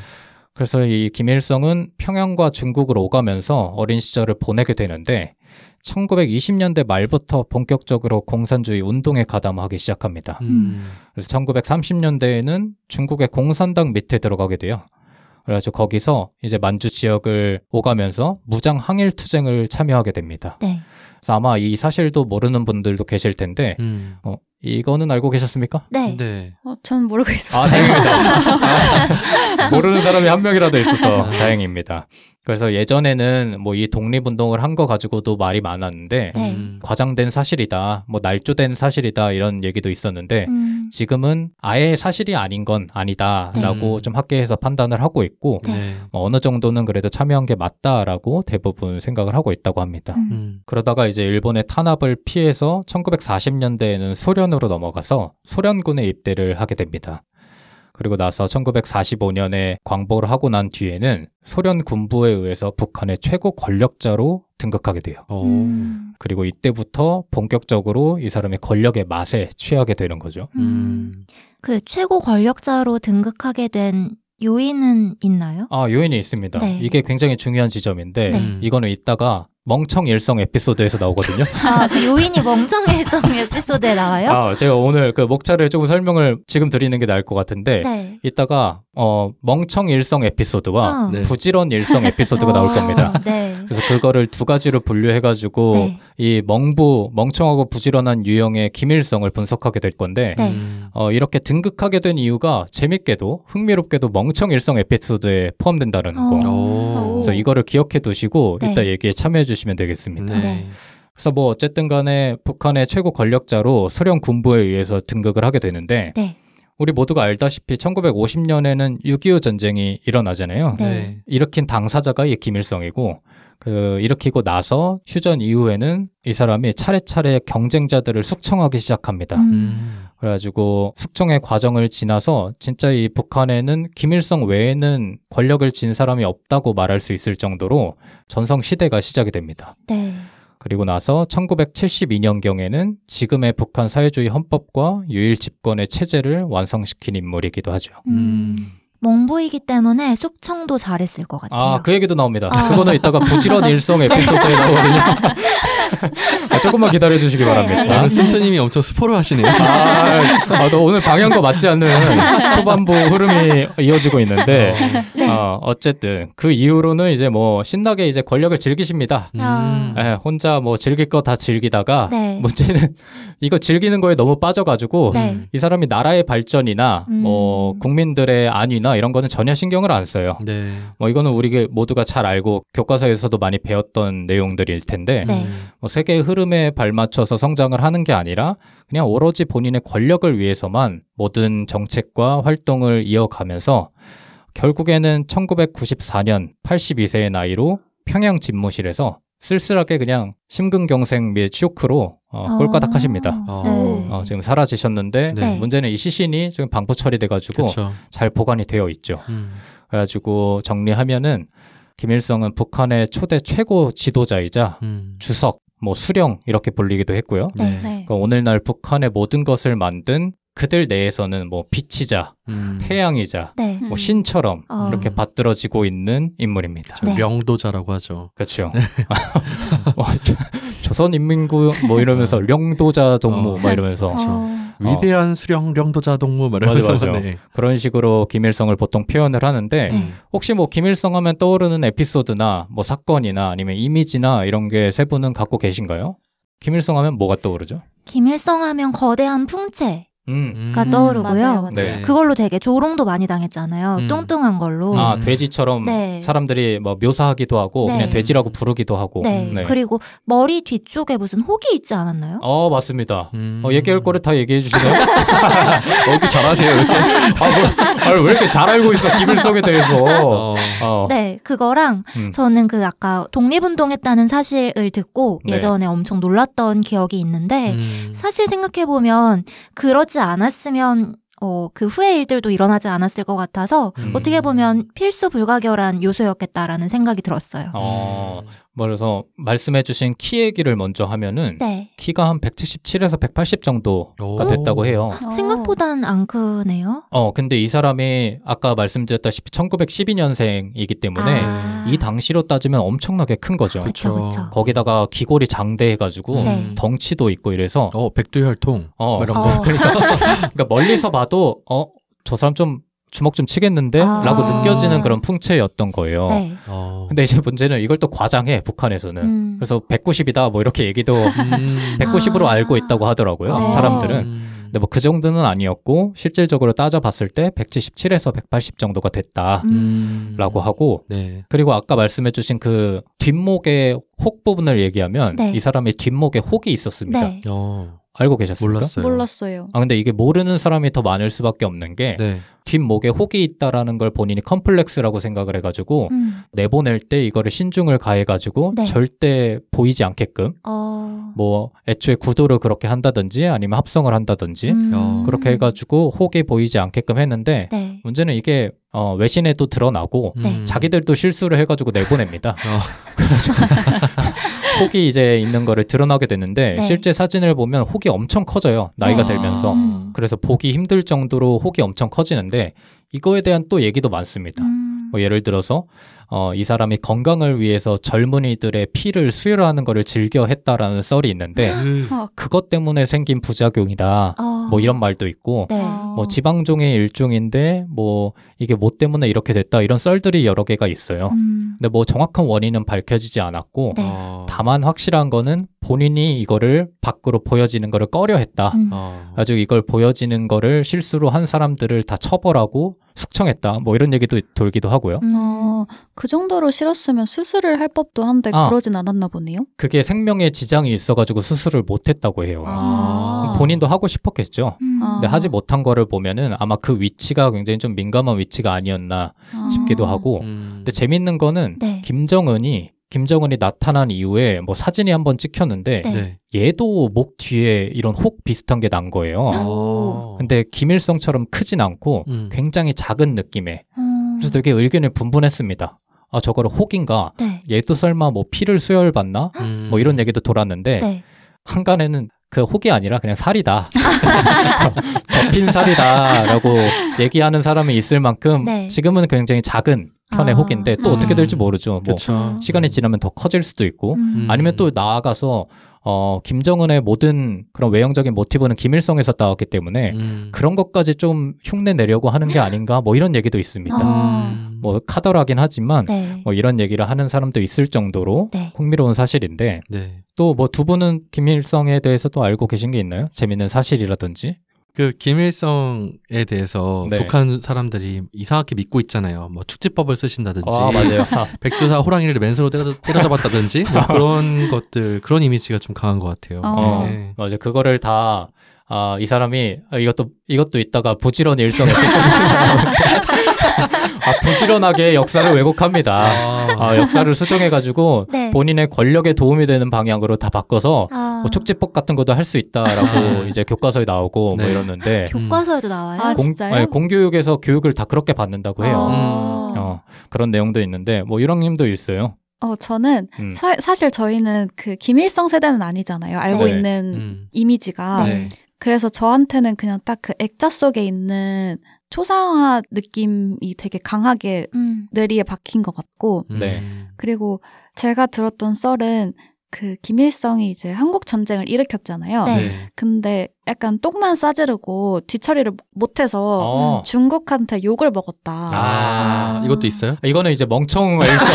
그래서 이 김일성은 평양과 중국으로 오가면서 어린 시절을 보내게 되는데 1920년대 말부터 본격적으로 공산주의 운동에 가담하기 시작합니다. 음. 그래서 1930년대에는 중국의 공산당 밑에 들어가게 돼요. 그래서 거기서 이제 만주 지역을 오가면서 무장 항일 투쟁을 참여하게 됩니다. 네. 그래서 아마 이 사실도 모르는 분들도 계실 텐데 음. 어, 이거는 알고 계셨습니까? 네. 네. 어, 전 모르고 있었어요. 아, 다행입니다. 아, 모르는 사람이 한 명이라도 있어서 아. 다행입니다. 그래서 예전에는 뭐 이 독립운동을 한 거 가지고도 말이 많았는데 네. 음. 과장된 사실이다, 뭐 날조된 사실이다 이런 얘기도 있었는데 음. 지금은 아예 사실이 아닌 건 아니다라고 네. 좀 학계에서 판단을 하고 있고 네. 네. 뭐 어느 정도는 그래도 참여한 게 맞다라고 대부분 생각을 하고 있다고 합니다. 음. 음. 그러다가 이제 일본의 탄압을 피해서 1940년대에는 소련으로 넘어가서 소련군에 입대를 하게 됩니다. 그리고 나서 1945년에 광복을 하고 난 뒤에는 소련 군부에 의해서 북한의 최고 권력자로 등극하게 돼요. 어. 음. 그리고 이때부터 본격적으로 이 사람의 권력의 맛에 취하게 되는 거죠. 음. 음. 그 최고 권력자로 등극하게 된 요인은 있나요? 아, 요인이 있습니다. 네. 이게 굉장히 중요한 지점인데 네. 음. 이거는 이따가 멍청일성 에피소드에서 나오거든요. 아, 그 요인이 멍청일성 에피소드에 나와요? 아, 제가 오늘 그 목차를 조금 설명을 지금 드리는 게 나을 것 같은데 네. 이따가 어, 멍청일성 에피소드와 어. 네. 부지런일성 에피소드가 나올 아, 겁니다. 네. 그래서 그거를 두 가지로 분류해가지고 네. 이 멍부, 멍청하고 부지런한 유형의 기밀성을 분석하게 될 건데 네. 어, 이렇게 등극하게 된 이유가 재밌게도 흥미롭게도 멍청일성 에피소드에 포함된다는 거. 아. 오. 그래서 이거를 기억해 두시고 네. 이따 얘기에 참여해 주시면 되겠습니다. 네. 네. 그래서 뭐 어쨌든 간에 북한의 최고 권력자로 소련 군부에 의해서 등극을 하게 되는데 네. 우리 모두가 알다시피 1950년에는 6.25 전쟁이 일어나잖아요. 네. 일으킨 당사자가 이 김일성이고 그 일으키고 나서 휴전 이후에는 이 사람이 차례차례 경쟁자들을 숙청하기 시작합니다. 음. 그래가지고 숙청의 과정을 지나서 진짜 이 북한에는 김일성 외에는 권력을 진 사람이 없다고 말할 수 있을 정도로 전성 시대가 시작이 됩니다. 네. 그리고 나서 1972년경에는 지금의 북한 사회주의 헌법과 유일 집권의 체제를 완성시킨 인물이기도 하죠. 음. 몽부이기 때문에 숙청도 잘했을 것 같아요. 아, 그 얘기도 나옵니다. 어. 그거는 이따가 부지런 일성 에피소드에 나오거든요. 아, 조금만 기다려 주시기 네, 바랍니다. 오늘 승트님이 아, 엄청 스포를 하시네요. 아, 아, 오늘 방향과 맞지 않는 초반부 흐름이 이어지고 있는데 어. 네. 어, 어쨌든 그 이후로는 이제 뭐 신나게 이제 권력을 즐기십니다. 음. 네, 혼자 뭐 즐길 거 다 즐기다가 네. 문제는 이거 즐기는 거에 너무 빠져가지고 네. 이 사람이 나라의 발전이나 음. 뭐 국민들의 안위나 이런 거는 전혀 신경을 안 써요. 네. 뭐 이거는 우리 모두가 잘 알고 교과서에서도 많이 배웠던 내용들일 텐데 뭐뭐 세계의 흐름에 발맞춰서 성장을 하는 게 아니라 그냥 오로지 본인의 권력을 위해서만 모든 정책과 활동을 이어가면서 결국에는 1994년 82세의 나이로 평양 집무실에서 쓸쓸하게 그냥 심근경색 및 쇼크로 어, 아~ 꼴가닥 하십니다. 네. 아~ 네. 어, 지금 사라지셨는데 네. 네. 문제는 이 시신이 지금 방부 처리돼가지고 그쵸. 잘 보관이 되어 있죠. 음. 그래가지고 정리하면은 김일성은 북한의 초대 최고 지도자이자 음. 주석 뭐 수령 이렇게 불리기도 했고요. 네. 네. 그러니까 오늘날 북한의 모든 것을 만든 그들 내에서는 뭐 빛이자 음. 태양이자 네. 뭐 음. 신처럼 어. 이렇게 받들어지고 있는 인물입니다. 그렇죠. 네. 명도자라고 하죠. 그렇죠. 네. 어, 조선 인민군 뭐 이러면서 네. 명도자 동무 어. 막 뭐 이러면서 그렇죠. 어. 위대한 수령 명도자 동무 막 뭐 이러면서 맞아, 맞아. 네. 그런 식으로 김일성을 보통 표현을 하는데 네. 혹시 뭐 김일성 하면 떠오르는 에피소드나 뭐 사건이나 아니면 이미지나 이런 게 세 분은 갖고 계신가요? 김일성 하면 뭐가 떠오르죠? 김일성 하면 거대한 풍채 음. 음. 가 떠오르고요. 맞아요, 맞아요. 네. 그걸로 되게 조롱도 많이 당했잖아요. 음. 뚱뚱한 걸로. 아, 음. 돼지처럼 네. 사람들이 뭐 묘사하기도 하고 네. 그냥 돼지라고 부르기도 하고. 네. 음, 네. 그리고 머리 뒤쪽에 무슨 혹이 있지 않았나요? 어, 맞습니다. 음. 어, 얘기할 거를 다 얘기해 주시네요. 어, 이렇게 그 잘하세요. 이렇게. 아, 뭐, 아, 왜 이렇게 잘 알고 있어? 기물성에 대해서. 어. 어. 네, 그거랑 저는 그 아까 독립운동했다는 사실을 듣고 네. 예전에 엄청 놀랐던 기억이 있는데 사실 생각해 보면 그렇지 일어나지 않았으면 어, 그 후의 일들도 일어나지 않았을 것 같아서 음. 어떻게 보면 필수 불가결한 요소였겠다라는 생각이 들었어요. 어, 그래서 말씀해주신 키 얘기를 먼저 하면은 네. 키가 한 177에서 180 정도가 오. 됐다고 해요. 아, 어. 생각보단 안 크네요. 어, 근데 이 사람이 아까 말씀드렸다시피 1912년생이기 때문에 아. 이 당시로 따지면 엄청나게 큰 거죠. 그쵸, 그 거기다가 귀골이 장대해가지고 네. 덩치도 있고 이래서 어, 백두혈통 어, 뭐 이런 거. 어. 그러니까 멀리서 봐도 어, 저 사람 좀 주먹 좀 치겠는데? 아~ 라고 느껴지는 그런 풍채였던 거예요. 네. 어. 근데 이제 문제는 이걸 또 과장해, 북한에서는. 음. 그래서 190이다, 뭐 이렇게 얘기도 음. 190으로 아~ 알고 있다고 하더라고요, 네. 사람들은. 음. 근데 뭐 그 정도는 아니었고, 실질적으로 따져봤을 때 177에서 180 정도가 됐다라고 음. 하고, 네. 그리고 아까 말씀해주신 그뒷목에혹 부분을 얘기하면, 네. 이 사람의 뒷목에 혹이 있었습니다. 네. 어. 알고 계셨습니까? 몰랐어요. 몰랐어요. 아 근데 이게 모르는 사람이 더 많을 수밖에 없는 게 네. 뒷목에 혹이 있다라는 걸 본인이 컴플렉스라고 생각을 해가지고 음. 내보낼 때 이거를 신중을 가해가지고 네. 절대 보이지 않게끔 어... 뭐 애초에 구도를 그렇게 한다든지 아니면 합성을 한다든지 음... 어. 그렇게 해가지고 혹이 보이지 않게끔 했는데 네. 문제는 이게 어, 외신에도 드러나고 음. 네. 자기들도 실수를 해가지고 내보냅니다. 어. 혹이 이제 있는 거를 드러나게 되는데 네. 실제 사진을 보면 혹이 엄청 커져요. 나이가 아. 들면서. 그래서 보기 힘들 정도로 혹이 엄청 커지는데 이거에 대한 또 얘기도 많습니다. 음. 뭐 예를 들어서 어, 이 사람이 건강을 위해서 젊은이들의 피를 수혈하는 것을 즐겨 했다라는 썰이 있는데 네. 어. 그것 때문에 생긴 부작용이다. 어. 뭐 이런 말도 있고 네. 뭐 지방종의 일종인데 뭐 이게 뭐 때문에 이렇게 됐다 이런 썰들이 여러 개가 있어요. 음. 근데 뭐 정확한 원인은 밝혀지지 않았고 네. 다만 확실한 거는 본인이 이거를 밖으로 보여지는 거를 꺼려했다. 음. 아. 아주 이걸 보여지는 거를 실수로 한 사람들을 다 처벌하고 숙청했다 뭐 이런 얘기도 돌기도 하고요. 음, 어, 그 정도로 싫었으면 수술을 할 법도 한데 아, 그러진 않았나 보네요. 그게 생명에 지장이 있어가지고 수술을 못했다고 해요. 아. 음, 본인도 하고 싶었겠죠. 음. 아. 근데 하지 못한 거를 보면은 아마 그 위치가 굉장히 좀 민감한 위치가 아니었나 아. 싶기도 하고. 음. 근데 재밌는 거는 네. 김정은이 김정은이 나타난 이후에 뭐 사진이 한번 찍혔는데 네. 네. 얘도 목 뒤에 이런 혹 비슷한 게 난 거예요. 아. 근데 김일성처럼 크진 않고 음. 굉장히 작은 느낌에 음. 그래서 되게 의견을 분분했습니다. 아 저거를 혹인가? 네. 얘도 설마 뭐 피를 수혈받나? 음. 뭐 이런 얘기도 돌았는데 네. 한간에는 그 혹이 아니라 그냥 살이다. 접힌 살이다라고 얘기하는 사람이 있을 만큼 네. 지금은 굉장히 작은 편의 아. 혹인데 또 어떻게 음. 될지 모르죠. 뭐 그쵸. 시간이 지나면 더 커질 수도 있고 음. 음. 아니면 또 나아가서 어 김정은의 모든 그런 외형적인 모티브는 김일성에서 따왔기 때문에 음. 그런 것까지 좀 흉내 내려고 하는 게 아닌가 뭐 이런 얘기도 있습니다. 아. 음. 뭐 카더라긴 하지만 네. 뭐 이런 얘기를 하는 사람도 있을 정도로 네. 흥미로운 사실인데 네. 또뭐 두 분은 김일성에 대해서 또 알고 계신 게 있나요? 재밌는 사실이라든지? 그 김일성에 대해서 네. 북한 사람들이 이상하게 믿고 있잖아요. 뭐 축지법을 쓰신다든지, 아, 맞아요. 백두사 호랑이를 맨손으로 때려, 때려잡았다든지 뭐 그런 것들 그런 이미지가 좀 강한 것 같아요. 어. 네. 맞아 그거를 다 아, 이 사람이 이것도 이것도 있다가 부지런히 일성을 아, 부지런하게 역사를 왜곡합니다. 아. 아. 역사를 수정해가지고 네. 본인의 권력에 도움이 되는 방향으로 다 바꿔서 아. 뭐 축제법 같은 것도 할 수 있다라고 아. 이제 교과서에 나오고 뭐 네. 뭐 이러는데 교과서에도 음. 나와요. 아, 공, 진짜요? 아니, 공교육에서 교육을 다 그렇게 받는다고 해요. 아. 음. 어, 그런 내용도 있는데 뭐 이런 님도 있어요. 어, 저는 음. 사, 실 저희는 그 김일성 세대는 아니잖아요. 알고 네. 있는 음. 이미지가. 네. 네. 그래서 저한테는 그냥 딱 그 액자 속에 있는 초상화 느낌이 되게 강하게 음. 뇌리에 박힌 것 같고 음. 네. 그리고 제가 들었던 썰은 그 김일성이 이제 한국 전쟁을 일으켰잖아요. 네. 네. 근데 약간 똥만 싸지르고 뒤처리를 못해서 어. 중국한테 욕을 먹었다. 아, 아. 이것도 있어요? 아, 이거는 이제 멍청 일성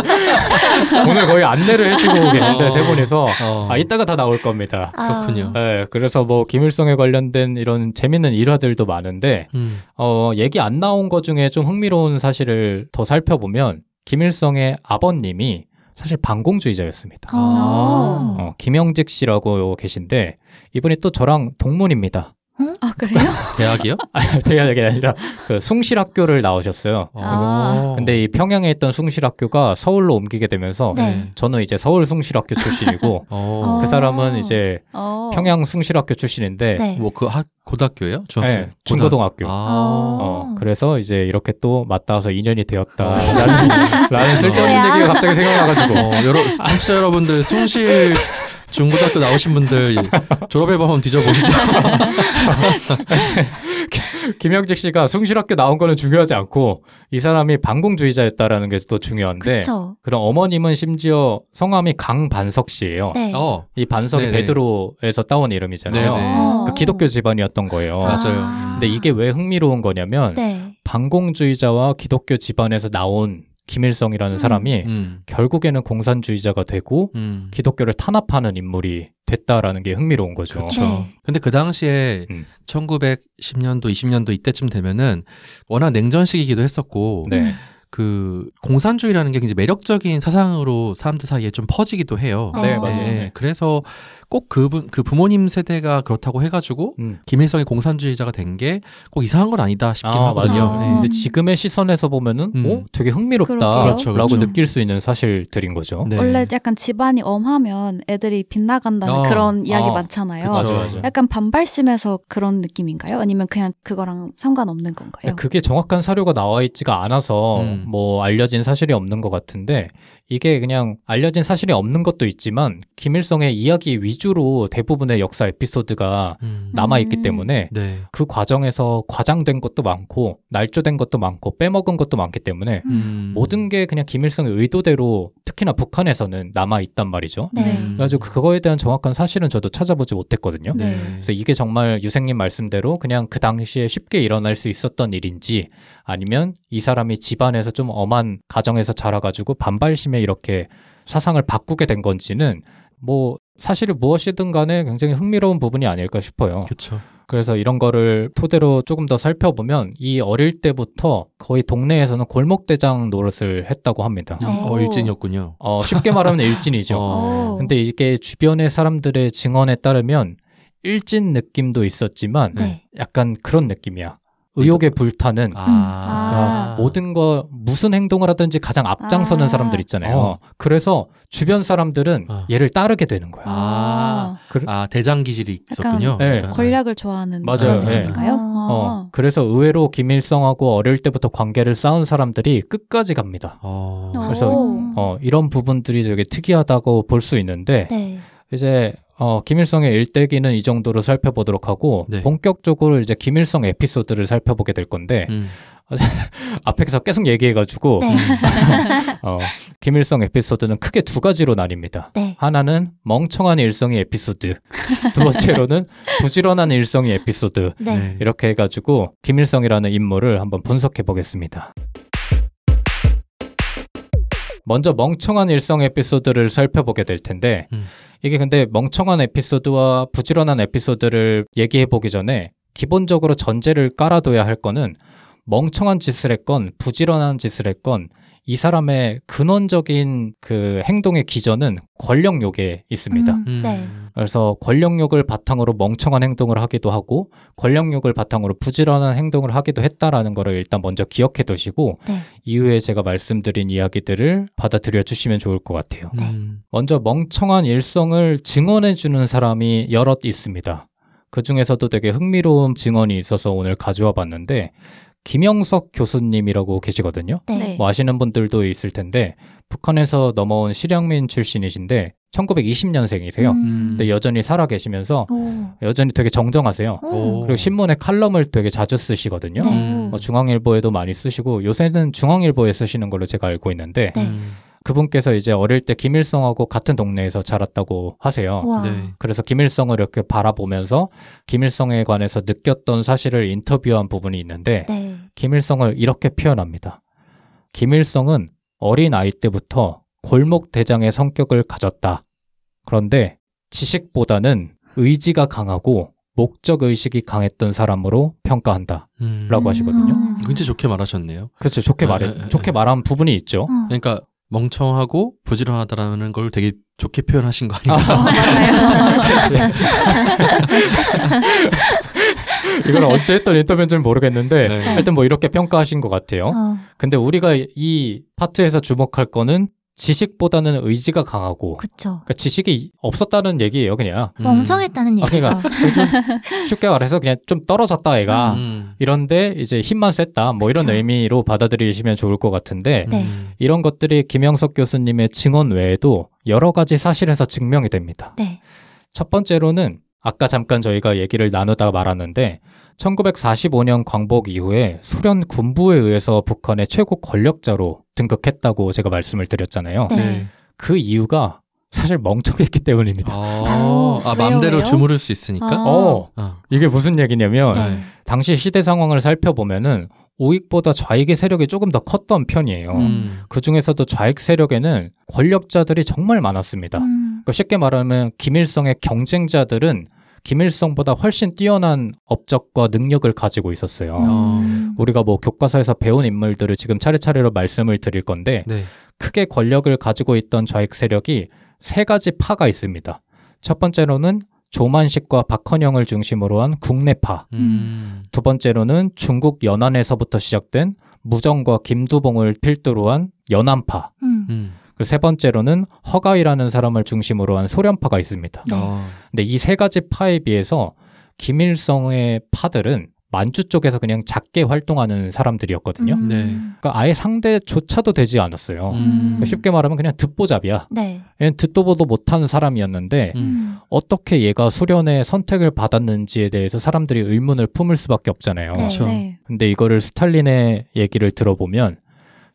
에피소드. 오늘 거의 안내를 해주고 어. 계신데 어. 세분에서 어. 아 이따가 다 나올 겁니다. 아. 그렇군요. 네, 그래서 뭐 김일성에 관련된 이런 재밌는 일화들도 많은데 음. 어 얘기 안 나온 것 중에 좀 흥미로운 사실을 더 살펴보면 김일성의 아버님이 사실 반공주의자였습니다. 아. 어, 김영직 씨라고 계신데 이분이 또 저랑 동문입니다. 응? 아 그래요? 대학이요? 아니 대학이 아니라 그 숭실학교를 나오셨어요. 아. 근데 이 평양에 있던 숭실학교가 서울로 옮기게 되면서 네. 저는 이제 서울 숭실학교 출신이고 그 사람은 이제 어. 평양 숭실학교 출신인데 네. 뭐그 고등학교예요? 중학교? 네, 중고등학교. 아. 아. 어, 그래서 이제 이렇게 또 맞닿아서 인연이 되었다. 어. 라는 쓸데없는 어. 얘기가 갑자기 생각나가지고 어, 여러, 청취자 여러분들 숭실 중고등학교 나오신 분들 졸업 앨범 한 뒤져보시죠. 김영직 씨가 숭실학교 나온 거는 중요하지 않고 이 사람이 반공주의자였다라는 게 또 중요한데 그쵸. 그럼 어머님은 심지어 성함이 강반석 씨예요. 네. 어. 이 반석이 네네. 베드로에서 따온 이름이잖아요. 그 기독교 집안이었던 거예요. 아. 맞아요. 근데 이게 왜 흥미로운 거냐면 네. 반공주의자와 기독교 집안에서 나온 김일성이라는 음. 사람이 음. 결국에는 공산주의자가 되고 음. 기독교를 탄압하는 인물이 됐다라는 게 흥미로운 거죠. 그렇죠. 네. 근데 그 당시에 1910년도, 음. 20년도 이때쯤 되면은 워낙 냉전 시기이기도 했었고 네. 그 공산주의라는 게 굉장히 매력적인 사상으로 사람들 사이에 좀 퍼지기도 해요. 아, 네, 맞아요. 예, 예. 네. 그래서 꼭 그분 그 부모님 세대가 그렇다고 해가지고 음. 김일성이 공산주의자가 된 게 꼭 이상한 건 아니다 싶긴 아, 하거든요. 아, 네. 근데 지금의 시선에서 보면은 음. 오 어? 되게 흥미롭다라고 그렇죠. 그렇죠, 그렇죠. 느낄 수 있는 사실들인 거죠. 네. 원래 약간 집안이 엄하면 애들이 빗나간다는 아, 그런 이야기 아. 많잖아요. 그쵸, 맞아, 맞아. 약간 반발심에서 그런 느낌인가요? 아니면 그냥 그거랑 상관없는 건가요? 그게 정확한 사료가 나와 있지가 않아서 음. 뭐 알려진 사실이 없는 것 같은데 이게 그냥 알려진 사실이 없는 것도 있지만 김일성의 이야기 위주로 대부분의 역사 에피소드가 음. 남아있기 음. 때문에 네. 그 과정에서 과장된 것도 많고 날조된 것도 많고 빼먹은 것도 많기 때문에 음. 모든 게 그냥 김일성의 의도대로 특히나 북한에서는 남아있단 말이죠. 네. 음. 그래가지고 그- 그거에 대한 정확한 사실은 저도 찾아보지 못했거든요. 네. 그래서 이게 정말 유생님 말씀대로 그냥 그 당시에 쉽게 일어날 수 있었던 일인지 아니면 이 사람이 집안에서 좀 엄한 가정에서 자라가지고 반발심에 이렇게 사상을 바꾸게 된 건지는 뭐 사실이 무엇이든 간에 굉장히 흥미로운 부분이 아닐까 싶어요. 그렇죠. 그래서 이런 거를 토대로 조금 더 살펴보면 이 어릴 때부터 거의 동네에서는 골목대장 노릇을 했다고 합니다. 음. 어, 일진이었군요. 어, 쉽게 말하면 일진이죠. 어. 어. 근데 이게 주변의 사람들의 증언에 따르면 일진 느낌도 있었지만 네. 약간 그런 느낌이야. 의혹에 불타는 아. 아. 모든 거 무슨 행동을 하든지 가장 앞장서는 아. 사람들 있잖아요. 어. 그래서 주변 사람들은 아. 얘를 따르게 되는 거야. 아, 그, 아 대장 기질이 있었군요. 네. 권력을 좋아하는 맞아요. 그런 네. 느낌 어, 그래서 의외로 김일성하고 어릴 때부터 관계를 쌓은 사람들이 끝까지 갑니다. 아. 어. 그래서 어, 이런 부분들이 되게 특이하다고 볼 수 있는데 네. 이제 어, 김일성의 일대기는 이 정도로 살펴보도록 하고 네. 본격적으로 이제 김일성 에피소드를 살펴보게 될 건데 음. 앞에서 계속 얘기해가지고 네. 어, 김일성 에피소드는 크게 두 가지로 나뉩니다. 네. 하나는 멍청한 일성의 에피소드, 두 번째로는 부지런한 일성의 에피소드 네. 네. 이렇게 해가지고 김일성이라는 인물을 한번 분석해 보겠습니다. 먼저 멍청한 일상 에피소드를 살펴보게 될 텐데 음. 이게 근데 멍청한 에피소드와 부지런한 에피소드를 얘기해 보기 전에 기본적으로 전제를 깔아둬야 할 거는 멍청한 짓을 했건 부지런한 짓을 했건 이 사람의 근원적인 그 행동의 기전은 권력욕에 있습니다. 음, 네. 음. 그래서 권력욕을 바탕으로 멍청한 행동을 하기도 하고 권력욕을 바탕으로 부지런한 행동을 하기도 했다라는 거를 일단 먼저 기억해 두시고 네. 이후에 제가 말씀드린 이야기들을 받아들여 주시면 좋을 것 같아요. 네. 먼저 멍청한 일성을 증언해 주는 사람이 여럿 있습니다. 그 중에서도 되게 흥미로운 증언이 있어서 오늘 가져와 봤는데 김영석 교수님이라고 계시거든요. 네. 네. 뭐 아시는 분들도 있을 텐데 북한에서 넘어온 실향민 출신이신데 1920년생이세요. 음. 근데 여전히 살아 계시면서 오. 여전히 되게 정정하세요. 오. 그리고 신문에 칼럼을 되게 자주 쓰시거든요. 네. 음. 뭐 중앙일보에도 많이 쓰시고 요새는 중앙일보에 쓰시는 걸로 제가 알고 있는데 네. 음. 그분께서 이제 어릴 때 김일성하고 같은 동네에서 자랐다고 하세요. 네. 그래서 김일성을 이렇게 바라보면서 김일성에 관해서 느꼈던 사실을 인터뷰한 부분이 있는데 네. 김일성을 이렇게 표현합니다. 김일성은 어린 아이 때부터 골목 대장의 성격을 가졌다. 그런데 지식보다는 의지가 강하고 목적 의식이 강했던 사람으로 평가한다라고 음... 하시거든요. 굉장히 음. 좋게 말하셨네요. 그렇죠. 좋게 네, 말 네, 좋게 네. 말한 부분이 있죠. 어. 그러니까 멍청하고 부지런하다라는 걸 되게 좋게 표현하신 거 아닌가? 어, 맞아요. 이걸 어째 했던 인터뷰인지는 모르겠는데 네. 하여튼 뭐 이렇게 평가하신 것 같아요. 어. 근데 우리가 이 파트에서 주목할 거는 지식보다는 의지가 강하고 그쵸. 그러니까 지식이 없었다는 얘기예요 그냥 음. 멍청했다는 음. 얘기죠 아, 그러니까 쉽게 말해서 그냥 좀 떨어졌다 애가 음. 이런데 이제 힘만 셌다 뭐 이런 그쵸. 의미로 받아들이시면 좋을 것 같은데 네. 음. 이런 것들이 김영석 교수님의 증언 외에도 여러 가지 사실에서 증명이 됩니다 네. 첫 번째로는 아까 잠깐 저희가 얘기를 나누다 가 말았는데 1945년 광복 이후에 소련 군부에 의해서 북한의 최고 권력자로 등극했다고 제가 말씀을 드렸잖아요. 네. 네. 그 이유가 사실 멍청했기 때문입니다. 아, 아, 아 마음대로 왜요? 주무를 수 있으니까. 아. 어, 아. 이게 무슨 얘기냐면 네. 당시 시대 상황을 살펴보면은 우익보다 좌익의 세력이 조금 더 컸던 편이에요. 음. 그 중에서도 좌익 세력에는 권력자들이 정말 많았습니다. 음. 그러니까 쉽게 말하면 김일성의 경쟁자들은 김일성보다 훨씬 뛰어난 업적과 능력을 가지고 있었어요. 음. 우리가 뭐 교과서에서 배운 인물들을 지금 차례차례로 말씀을 드릴 건데 네. 크게 권력을 가지고 있던 좌익 세력이 세 가지 파가 있습니다. 첫 번째로는 조만식과 박헌영을 중심으로 한 국내파. 음. 두 번째로는 중국 연안에서부터 시작된 무정과 김두봉을 필두로 한 연안파. 음. 음. 세 번째로는 허가이라는 사람을 중심으로 한 소련파가 있습니다. 네. 아. 근데 이 세 가지 파에 비해서 김일성의 파들은 만주 쪽에서 그냥 작게 활동하는 사람들이었거든요. 음. 네. 그러니까 아예 상대조차도 되지 않았어요. 음. 그러니까 쉽게 말하면 그냥 듣보잡이야. 네. 얘는 듣도 보도 못하는 사람이었는데 음. 어떻게 얘가 소련의 선택을 받았는지에 대해서 사람들이 의문을 품을 수밖에 없잖아요. 그렇죠. 네. 근데 이거를 스탈린의 얘기를 들어보면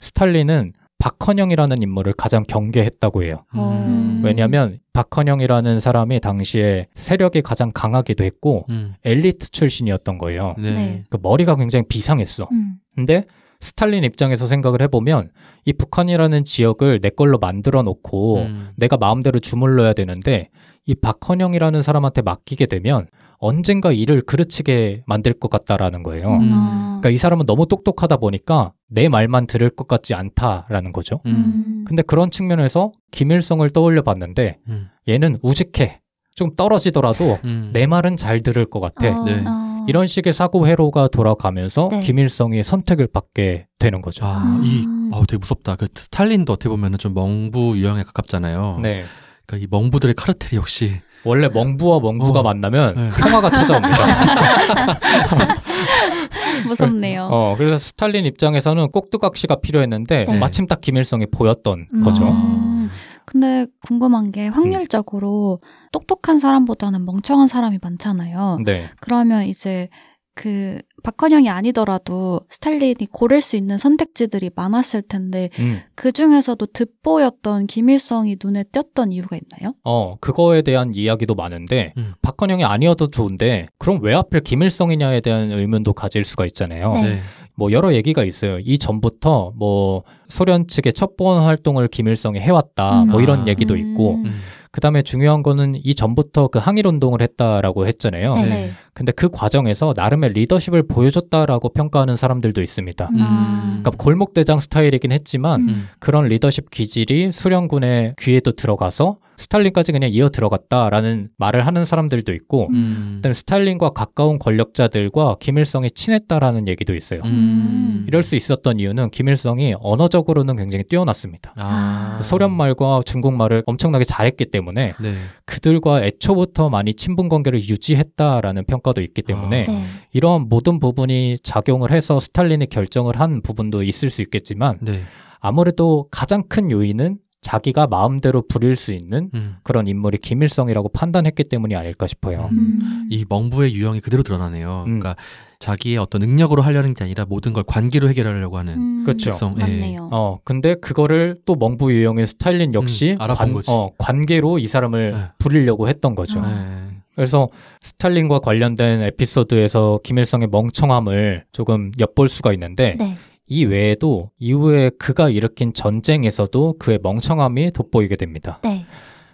스탈린은 박헌영이라는 인물을 가장 경계했다고 해요. 음. 음. 왜냐하면 박헌영이라는 사람이 당시에 세력이 가장 강하기도 했고 음. 엘리트 출신이었던 거예요. 네. 그 머리가 굉장히 비상했어. 음. 근데 스탈린 입장에서 생각을 해보면 이 북한이라는 지역을 내 걸로 만들어 놓고 음. 내가 마음대로 주물러야 되는데 이 박헌영이라는 사람한테 맡기게 되면 언젠가 일을 그르치게 만들 것 같다라는 거예요. 음. 아. 그러니까 이 사람은 너무 똑똑하다 보니까 내 말만 들을 것 같지 않다라는 거죠. 음. 음. 근데 그런 측면에서 김일성을 떠올려 봤는데 음. 얘는 우직해. 좀 떨어지더라도 음. 내 말은 잘 들을 것 같아. 어, 네. 어. 이런 식의 사고 회로가 돌아가면서 네. 김일성이 선택을 받게 되는 거죠. 아, 음. 이아 되게 무섭다. 그 스탈린도 어떻게 보면은 좀 멍부 유형에 가깝잖아요. 네. 그러니까 이 멍부들의 카르텔이 역시 원래 멍부와 멍부가 어. 만나면 네. 평화가 찾아옵니다. 무섭네요. 어, 그래서 스탈린 입장에서는 꼭두각시가 필요했는데 네. 마침 딱 김일성이 보였던 음. 거죠. 아. 근데 궁금한 게 확률적으로 음. 똑똑한 사람보다는 멍청한 사람이 많잖아요. 네. 그러면 이제 그 박헌영이 아니더라도 스탈린이 고를 수 있는 선택지들이 많았을 텐데 음. 그 중에서도 듣보였던 김일성이 눈에 띄었던 이유가 있나요? 어 그거에 대한 이야기도 많은데 음. 박헌영이 아니어도 좋은데 그럼 왜 하필 김일성이냐에 대한 의문도 가질 수가 있잖아요. 네. 네. 뭐 여러 얘기가 있어요. 이 전부터 뭐 소련 측의 첩보원 활동을 김일성이 해왔다. 뭐 음. 뭐 이런 얘기도 있고. 음. 그 다음에 중요한 거는 이전부터 그 항일 운동을 했다라고 했잖아요. 네. 네. 근데 그 과정에서 나름의 리더십을 보여줬다라고 평가하는 사람들도 있습니다. 음. 아. 그러니까 골목대장 스타일이긴 했지만 음. 그런 리더십 기질이 수령군의 귀에도 들어가서 스탈린까지 그냥 이어 들어갔다라는 말을 하는 사람들도 있고 음. 그 스탈린과 가까운 권력자들과 김일성이 친했다라는 얘기도 있어요. 음. 음. 이럴 수 있었던 이유는 김일성이 언어적으로는 굉장히 뛰어났습니다. 아. 아. 소련말과 중국말을 엄청나게 잘했기 때문에 네. 그들과 애초부터 많이 친분 관계를 유지했다라는 평가도 있기 아. 때문에 아. 네. 이러한 모든 부분이 작용을 해서 스탈린이 결정을 한 부분도 있을 수 있겠지만 네. 아무래도 가장 큰 요인은 자기가 마음대로 부릴 수 있는 음. 그런 인물이 김일성이라고 판단했기 때문이 아닐까 싶어요. 음. 음. 이 멍부의 유형이 그대로 드러나네요. 음. 그러니까 자기의 어떤 능력으로 하려는 게 아니라 모든 걸 관계로 해결하려고 하는 음. 그렇죠. 예. 어, 근데 그거를 또 멍부 유형의 스탈린 역시 음, 관, 어, 관계로 이 사람을 네. 부리려고 했던 거죠. 네. 그래서 스탈린과 관련된 에피소드에서 김일성의 멍청함을 조금 엿볼 수가 있는데 네. 이 외에도 이후에 그가 일으킨 전쟁에서도 그의 멍청함이 돋보이게 됩니다. 네.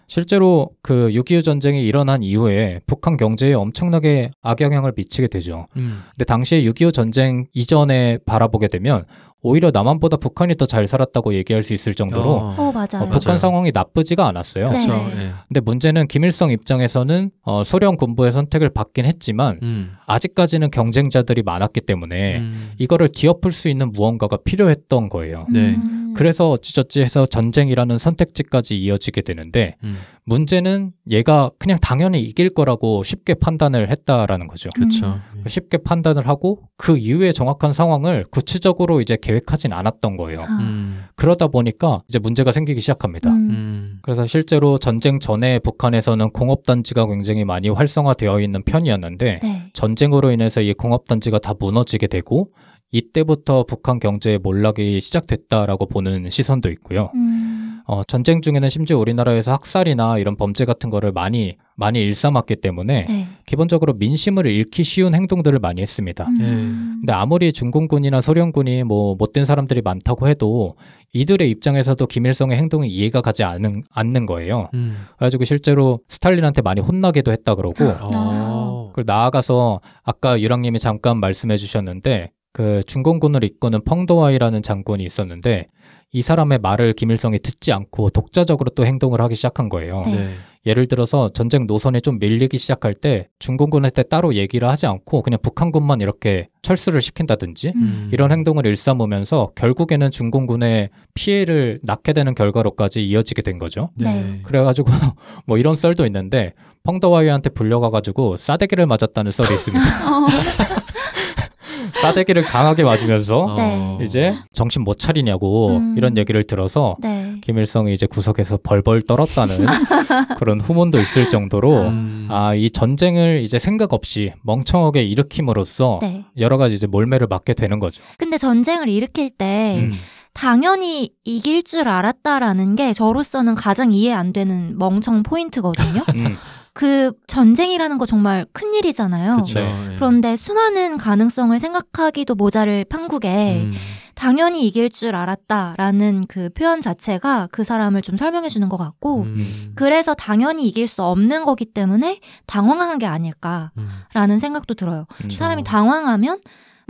실제로 그 6.25 전쟁이 일어난 이후에 북한 경제에 엄청나게 악영향을 미치게 되죠. 음. 근데 당시에 6.25 전쟁 이전에 바라보게 되면 오히려 남한보다 북한이 더 잘 살았다고 얘기할 수 있을 정도로 어. 어, 맞아요. 어, 북한 맞아요. 상황이 나쁘지가 않았어요. 네. 그렇죠. 네. 예. 근데 문제는 김일성 입장에서는 어, 소련 군부의 선택을 받긴 했지만 음. 아직까지는 경쟁자들이 많았기 때문에 음. 이거를 뒤엎을 수 있는 무언가가 필요했던 거예요. 네. 음. 음. 그래서 지저지해서 전쟁이라는 선택지까지 이어지게 되는데 음. 문제는 얘가 그냥 당연히 이길 거라고 쉽게 판단을 했다라는 거죠. 그렇죠. 음. 예. 쉽게 판단을 하고 그 이후의 정확한 상황을 구체적으로 이제 계획하진 않았던 거예요. 아. 음. 그러다 보니까 이제 문제가 생기기 시작합니다. 음. 그래서 실제로 전쟁 전에 북한에서는 공업 단지가 굉장히 많이 활성화되어 있는 편이었는데 네. 전쟁으로 인해서 이 공업 단지가 다 무너지게 되고 이때부터 북한 경제의 몰락이 시작됐다라고 보는 시선도 있고요. 음. 어, 전쟁 중에는 심지어 우리나라에서 학살이나 이런 범죄 같은 거를 많이 많이 일삼았기 때문에 네. 기본적으로 민심을 잃기 쉬운 행동들을 많이 했습니다. 음. 네. 근데 아무리 중공군이나 소련군이 뭐 못된 사람들이 많다고 해도 이들의 입장에서도 김일성의 행동이 이해가 가지 않은, 않는 거예요. 음. 그래가지고 실제로 스탈린한테 많이 혼나기도 했다 그러고 아. 아. 그리고 나아가서 아까 유랑님이 잠깐 말씀해 주셨는데 그 중공군을 이끄는 펑더와이라는 장군이 있었는데 이 사람의 말을 김일성이 듣지 않고 독자적으로 또 행동을 하기 시작한 거예요. 네. 네. 예를 들어서 전쟁 노선에 좀 밀리기 시작할 때 중공군한테 따로 얘기를 하지 않고 그냥 북한군만 이렇게 철수를 시킨다든지 음. 이런 행동을 일삼으면서 결국에는 중공군의 피해를 낳게 되는 결과로까지 이어지게 된 거죠. 네. 네. 그래가지고 뭐 이런 썰도 있는데 펑더와이한테 불려가가지고 싸대기를 맞았다는 썰이 있습니다. 어. 싸대기를 강하게 맞으면서 어. 네. 이제 정신 못 차리냐고 음. 이런 얘기를 들어서 네. 김일성이 이제 구석에서 벌벌 떨었다는 그런 후문도 있을 정도로 음. 아이 전쟁을 이제 생각 없이 멍청하게 일으킴으로써 네. 여러 가지 이제 몰매를 맞게 되는 거죠. 근데 전쟁을 일으킬 때 음. 당연히 이길 줄 알았다라는 게 저로서는 가장 이해 안 되는 멍청 포인트거든요. 음. 그 전쟁이라는 거 정말 큰 일이잖아요. 네. 네. 그런데 수많은 가능성을 생각하기도 모자를 판국에 음. 당연히 이길 줄 알았다라는 그 표현 자체가 그 사람을 좀 설명해 주는 것 같고 음. 그래서 당연히 이길 수 없는 거기 때문에 당황한 게 아닐까라는 음. 생각도 들어요. 그렇 음. 사람이 당황하면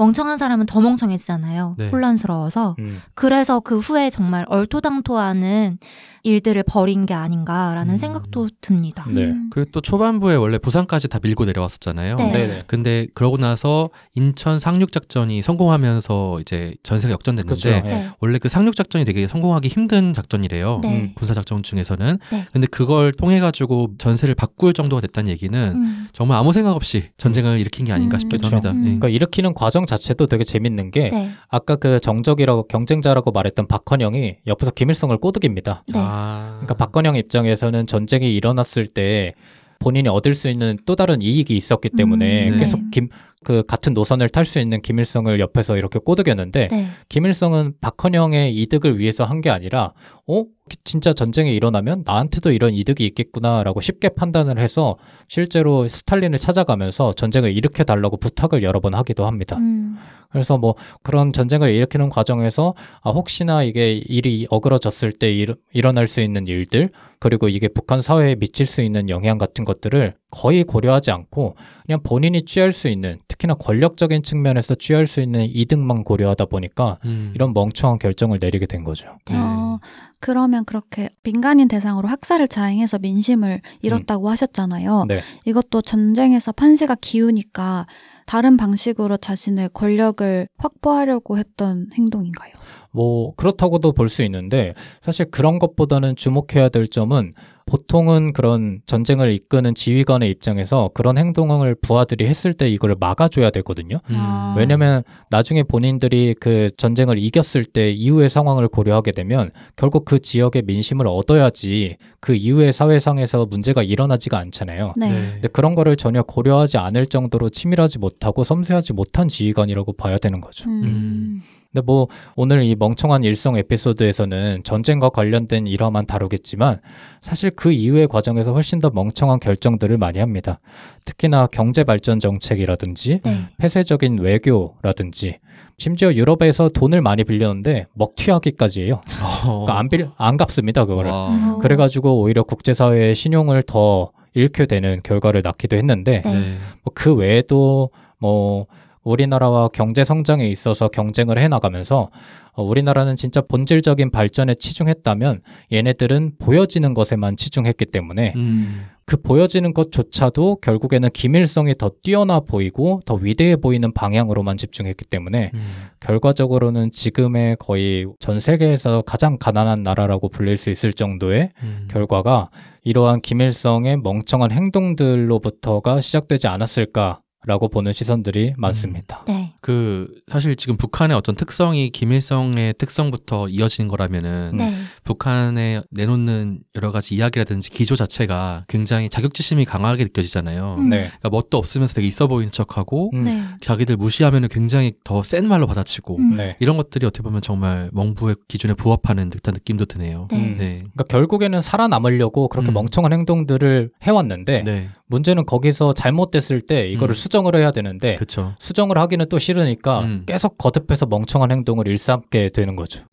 멍청한 사람은 더 멍청해지잖아요. 네. 혼란스러워서. 음. 그래서 그 후에 정말 얼토당토하는 일들을 벌인 게 아닌가라는 음. 생각도 듭니다. 네. 음. 그리고 또 초반부에 원래 부산까지 다 밀고 내려왔었잖아요. 네. 네네. 근데 그러고 나서 인천 상륙 작전이 성공하면서 이제 전세가 역전됐는데 그렇죠. 네. 원래 그 상륙 작전이 되게 성공하기 힘든 작전이래요. 네. 음, 군사 작전 중에서는. 네. 근데 그걸 통해 가지고 전세를 바꿀 정도가 됐다는 얘기는 음. 정말 아무 생각 없이 전쟁을 일으킨 게 아닌가 음. 싶기도 그렇죠. 합니다. 네. 그러니까 일으키는 과정 자체도 되게 재밌는 게 네. 아까 그 정적이라고 경쟁자라고 말했던 박헌영이 옆에서 김일성을 꼬드깁니다. 네. 아... 그러니까 박헌영 입장에서는 전쟁이 일어났을 때 본인이 얻을 수 있는 또 다른 이익이 있었기 때문에 음, 네. 계속 김그 같은 노선을 탈 수 있는 김일성을 옆에서 이렇게 꼬드겼는데 네. 김일성은 박헌영의 이득을 위해서 한 게 아니라 어 진짜 전쟁이 일어나면 나한테도 이런 이득이 있겠구나라고 쉽게 판단을 해서 실제로 스탈린을 찾아가면서 전쟁을 일으켜 달라고 부탁을 여러 번 하기도 합니다. 음. 그래서 뭐 그런 전쟁을 일으키는 과정에서 아 혹시나 이게 일이 어그러졌을 때 일, 일어날 수 있는 일들 그리고 이게 북한 사회에 미칠 수 있는 영향 같은 것들을 거의 고려하지 않고 그냥 본인이 취할 수 있는 특히나 권력적인 측면에서 취할 수 있는 이득만 고려하다 보니까 음. 이런 멍청한 결정을 내리게 된 거죠. 음. 어, 네. 그러면 그렇게 민간인 대상으로 학살을 자행해서 민심을 잃었다고 음. 하셨잖아요. 네. 이것도 전쟁에서 판세가 기우니까 다른 방식으로 자신의 권력을 확보하려고 했던 행동인가요? 뭐 그렇다고도 볼 수 있는데 사실 그런 것보다는 주목해야 될 점은 보통은 그런 전쟁을 이끄는 지휘관의 입장에서 그런 행동을 부하들이 했을 때 이걸 막아줘야 되거든요. 음. 아. 왜냐면 나중에 본인들이 그 전쟁을 이겼을 때 이후의 상황을 고려하게 되면 결국 그 지역의 민심을 얻어야지 그 이후의 사회상에서 문제가 일어나지가 않잖아요. 네. 네. 근데 그런 거를 전혀 고려하지 않을 정도로 치밀하지 못하고 섬세하지 못한 지휘관이라고 봐야 되는 거죠. 음. 음. 근데 뭐 오늘 이 멍청한 일성 에피소드에서는 전쟁과 관련된 일화만 다루겠지만 사실 그 이후의 과정에서 훨씬 더 멍청한 결정들을 많이 합니다. 특히나 경제 발전 정책이라든지 네. 폐쇄적인 외교라든지 심지어 유럽에서 돈을 많이 빌렸는데 먹튀하기까지 해요. 그러니까 안 빌, 안 갚습니다, 그거를. 와. 음. 그래가지고 오히려 국제사회의 신용을 더 잃게 되는 결과를 낳기도 했는데, 네. 네. 뭐그 외에도 뭐 우리나라와 경제 성장에 있어서 경쟁을 해나가면서 어, 우리나라는 진짜 본질적인 발전에 치중했다면 얘네들은 보여지는 것에만 치중했기 때문에 음. 그 보여지는 것조차도 결국에는 기밀성이 더 뛰어나 보이고 더 위대해 보이는 방향으로만 집중했기 때문에 음. 결과적으로는 지금의 거의 전 세계에서 가장 가난한 나라라고 불릴 수 있을 정도의 음. 결과가 이러한 기밀성의 멍청한 행동들로부터가 시작되지 않았을까 라고 보는 시선들이 음. 많습니다. 음, 네. 그 사실 지금 북한의 어떤 특성이 김일성의 특성부터 이어진 거라면은 음. 네. 북한에 내놓는 여러 가지 이야기라든지 기조 자체가 굉장히 자격지심이 강하게 느껴지잖아요. 음. 네. 그러니까 멋도 없으면서 되게 있어 보이는 척하고 음. 네. 자기들 무시하면은 굉장히 더 센 말로 받아치고 음. 네. 이런 것들이 어떻게 보면 정말 멍부의 기준에 부합하는 듯한 느낌도 드네요. 네. 네. 그러니까 결국에는 살아남으려고 그렇게 멍청한 행동들을 해왔는데 문제는 거기서 잘못됐을 때 이거를 음. 수정을 해야 되는데 그쵸. 수정을 하기는 또 싫으니까 음. 계속 거듭해서 멍청한 행동을 일삼게 되는 거죠.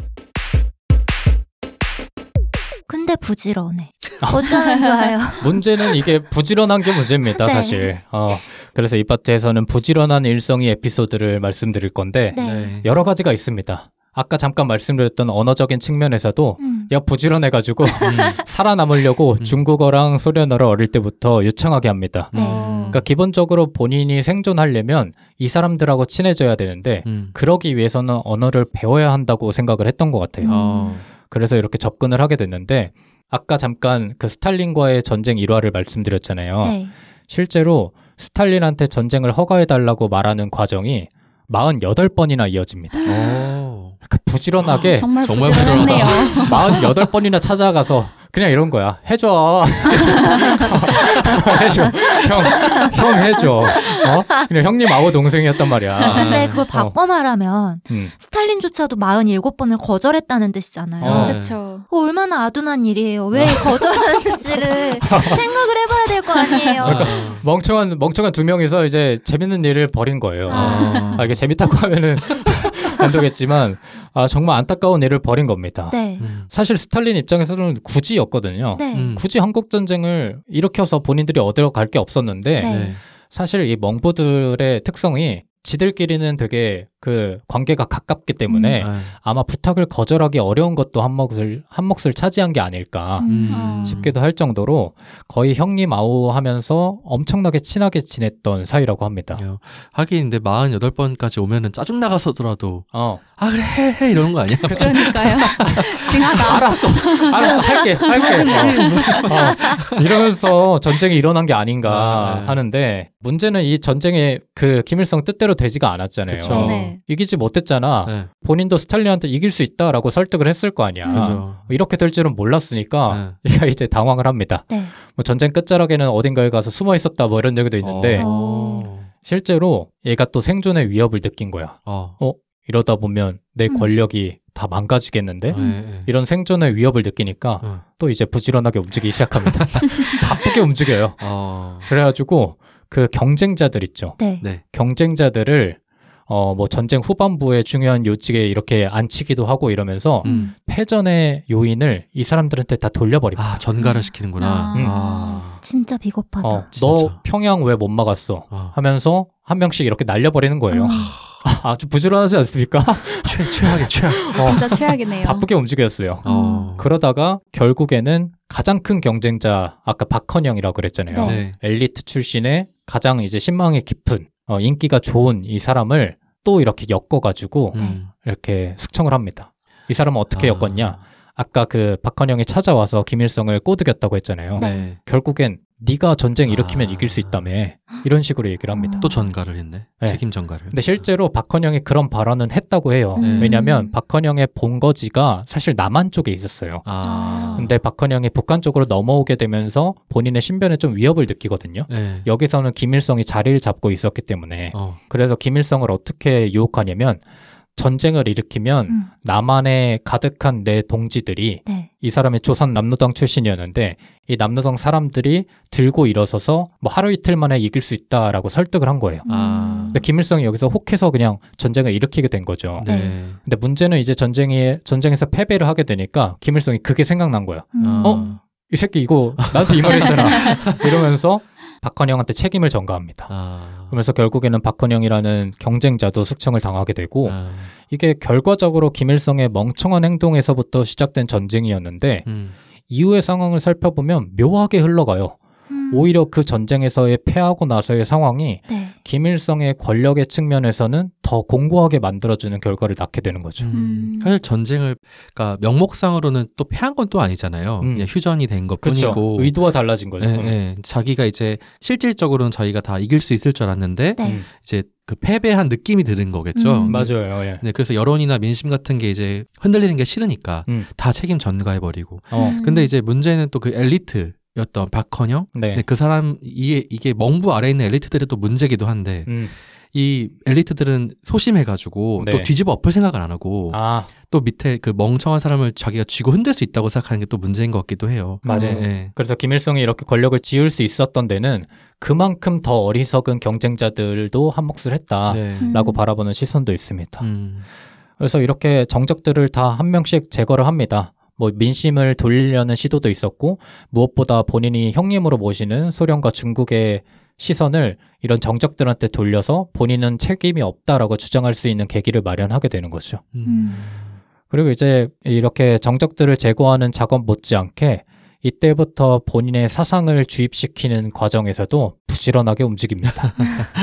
근데 부지런해. 어쩌면 좋아요. 문제는 이게 부지런한 게 문제입니다, 네. 사실. 어, 그래서 이 파트에서는 부지런한 일성이 에피소드를 말씀드릴 건데 네. 네. 여러 가지가 있습니다. 아까 잠깐 말씀드렸던 언어적인 측면에서도 음. 야 음. 부지런해가지고 음. 살아남으려고 음. 중국어랑 소련어를 어릴 때부터 유창하게 합니다. 음. 그러니까 기본적으로 본인이 생존하려면 이 사람들하고 친해져야 되는데 음. 그러기 위해서는 언어를 배워야 한다고 생각을 했던 것 같아요. 아. 그래서 이렇게 접근을 하게 됐는데 아까 잠깐 그 스탈린과의 전쟁 일화를 말씀드렸잖아요. 네. 실제로 스탈린한테 전쟁을 허가해달라고 말하는 과정이 48번이나 이어집니다. 어. 약간 부지런하게 아, 정말, 정말 부지런하네요. 48번이나 찾아가서 그냥 이런 거야. 해줘. 해줘. 형, 형 해줘. 어? 그냥 형님아고 동생이었단 말이야. 근데 그걸 어. 바꿔 어. 말하면 음. 스탈린조차도 47번을 거절했다는 뜻이잖아요. 어. 그렇죠. 얼마나 아둔한 일이에요. 왜 어. 거절하는지를 생각을 해봐야 될 거 아니에요. 그러니까 멍청한 멍청한 두 명이서 이제 재밌는 일을 벌인 거예요. 아, 아 이게 재밌다고 하면은 감독했지만 아, 정말 안타까운 일을 벌인 겁니다. 네. 음. 사실 스탈린 입장에서는 굳이였거든요. 네. 음. 굳이 한국 전쟁을 일으켜서 본인들이 어디로 갈 게 없었는데 네. 네. 사실 이 멍부들의 특성이 지들끼리는 되게 그 관계가 가깝기 때문에 음. 네. 아마 부탁을 거절하기 어려운 것도 한 몫을 한 몫을 차지한 게 아닐까 음. 음. 싶기도 할 정도로 거의 형님 아우 하면서 엄청나게 친하게 지냈던 사이라고 합니다. 예. 하긴 근데 48번까지 오면은 짜증 나가서더라도 어. 아 그래 해, 해이런거 아니야? 그러니까요. 징하다. 알았어. 알았어. 할게. 할게. 어. 어. 이러면서 전쟁이 일어난 게 아닌가 아, 네. 하는데 문제는 이 전쟁의 그 김일성 뜻대로 되지가 않았잖아요. 그쵸. 네. 네. 이기지 못했잖아. 네. 본인도 스탈린한테 이길 수 있다라고 설득을 했을 거 아니야. 그죠. 이렇게 될 줄은 몰랐으니까 네. 얘가 이제 당황을 합니다. 네. 뭐 전쟁 끝자락에는 어딘가에 가서 숨어 있었다 뭐 이런 얘기도 있는데 어. 실제로 얘가 또 생존의 위협을 느낀 거야. 어, 어? 이러다 보면 내 음. 권력이 다 망가지겠는데 음. 예, 예. 이런 생존의 위협을 느끼니까 음. 또 이제 부지런하게 움직이기 시작합니다. 바쁘게 움직여요. 어... 그래가지고 그 경쟁자들 있죠. 네. 경쟁자들을 어, 뭐 전쟁 후반부에 중요한 요직에 이렇게 앉히기도 하고 이러면서 음. 패전의 요인을 이 사람들한테 다 돌려버립니다. 아, 전가를 시키는구나. 아, 음. 아. 진짜 비겁하다. 어, 진짜. 너 평양 왜 못 막았어? 아. 하면서 한 명씩 이렇게 날려버리는 거예요. 음. 아, 아주 부지런하지 않습니까? 최, 최악이 최악. 어. 진짜 최악이네요. 바쁘게 움직였어요. 어. 그러다가 결국에는 가장 큰 경쟁자 아까 박헌영이라고 그랬잖아요. 네. 네. 엘리트 출신의 가장 이제 신망이 깊은 어, 인기가 좋은 이 사람을 또 이렇게 엮어가지고 음. 이렇게 숙청을 합니다. 이 사람은 어떻게 아. 엮었냐? 아까 그 박헌영이 찾아와서 김일성을 꼬드겼다고 했잖아요. 네. 결국엔 네가 전쟁 일으키면 아... 이길 수 있다며 이런 식으로 얘기를 합니다. 또 전가를 했네. 네. 책임 전가를. 근데 실제로 박헌영이 그런 발언은 했다고 해요. 네. 음. 왜냐하면 박헌영의 본거지가 사실 남한 쪽에 있었어요. 아... 근데 박헌영이 북한 쪽으로 넘어오게 되면서 본인의 신변에 좀 위협을 느끼거든요. 네. 여기서는 김일성이 자리를 잡고 있었기 때문에 어. 그래서 김일성을 어떻게 유혹하냐면 전쟁을 일으키면 음. 남한에 가득한 내 동지들이 네. 이 사람이 조선 남노당 출신이었는데 이 남노당 사람들이 들고 일어서서 뭐 하루 이틀 만에 이길 수 있다라고 설득을 한 거예요. 음. 아. 근데 김일성이 여기서 혹해서 그냥 전쟁을 일으키게 된 거죠. 네. 네. 근데 문제는 이제 전쟁에 전쟁에서 패배를 하게 되니까 김일성이 그게 생각난 거야. 음. 어? 이 새끼 이거 나한테 이 말했잖아. 이러면서 박헌영한테 책임을 전가합니다. 아. 그러면서 결국에는 박헌영이라는 경쟁자도 숙청을 당하게 되고 아. 이게 결과적으로 김일성의 멍청한 행동에서부터 시작된 전쟁이었는데 음. 이후의 상황을 살펴보면 묘하게 흘러가요. 음. 오히려 그 전쟁에서의 패하고 나서의 상황이 네. 김일성의 권력의 측면에서는 더 공고하게 만들어주는 결과를 낳게 되는 거죠. 음. 음. 사실 전쟁을 그러니까 명목상으로는 또 패한 건 또 아니잖아요. 음. 그냥 휴전이 된 것뿐이고 의도와 달라진 거죠. 네, 네. 자기가 이제 실질적으로는 자기가 다 이길 수 있을 줄 알았는데 네. 음. 이제 그 패배한 느낌이 드는 거겠죠. 음. 맞아요. 예. 네, 그래서 여론이나 민심 같은 게 이제 흔들리는 게 싫으니까 다 책임 전가해버리고. 어. 근데 이제 문제는 또 그 엘리트 였던 박헌영. 네. 근데 그 사람 이게 이게 멍부 아래 있는 엘리트들의 또 문제기도 한데 음. 이 엘리트들은 소심해가지고 네. 또 뒤집어 엎을 생각을 안 하고 아. 또 밑에 그 멍청한 사람을 자기가 쥐고 흔들 수 있다고 생각하는 게 또 문제인 것 같기도 해요. 맞아요. 네. 그래서 김일성이 이렇게 권력을 지을수 있었던 데는 그만큼 더 어리석은 경쟁자들도 한몫을 했다라고 음. 바라보는 시선도 있습니다. 음. 그래서 이렇게 정적들을 다 한 명씩 제거를 합니다. 뭐 민심을 돌리려는 시도도 있었고 무엇보다 본인이 형님으로 모시는 소련과 중국의 시선을 이런 정적들한테 돌려서 본인은 책임이 없다라고 주장할 수 있는 계기를 마련하게 되는 거죠. 음. 음. 그리고 이제 이렇게 정적들을 제거하는 작업 못지않게 이때부터 본인의 사상을 주입시키는 과정에서도 부지런하게 움직입니다.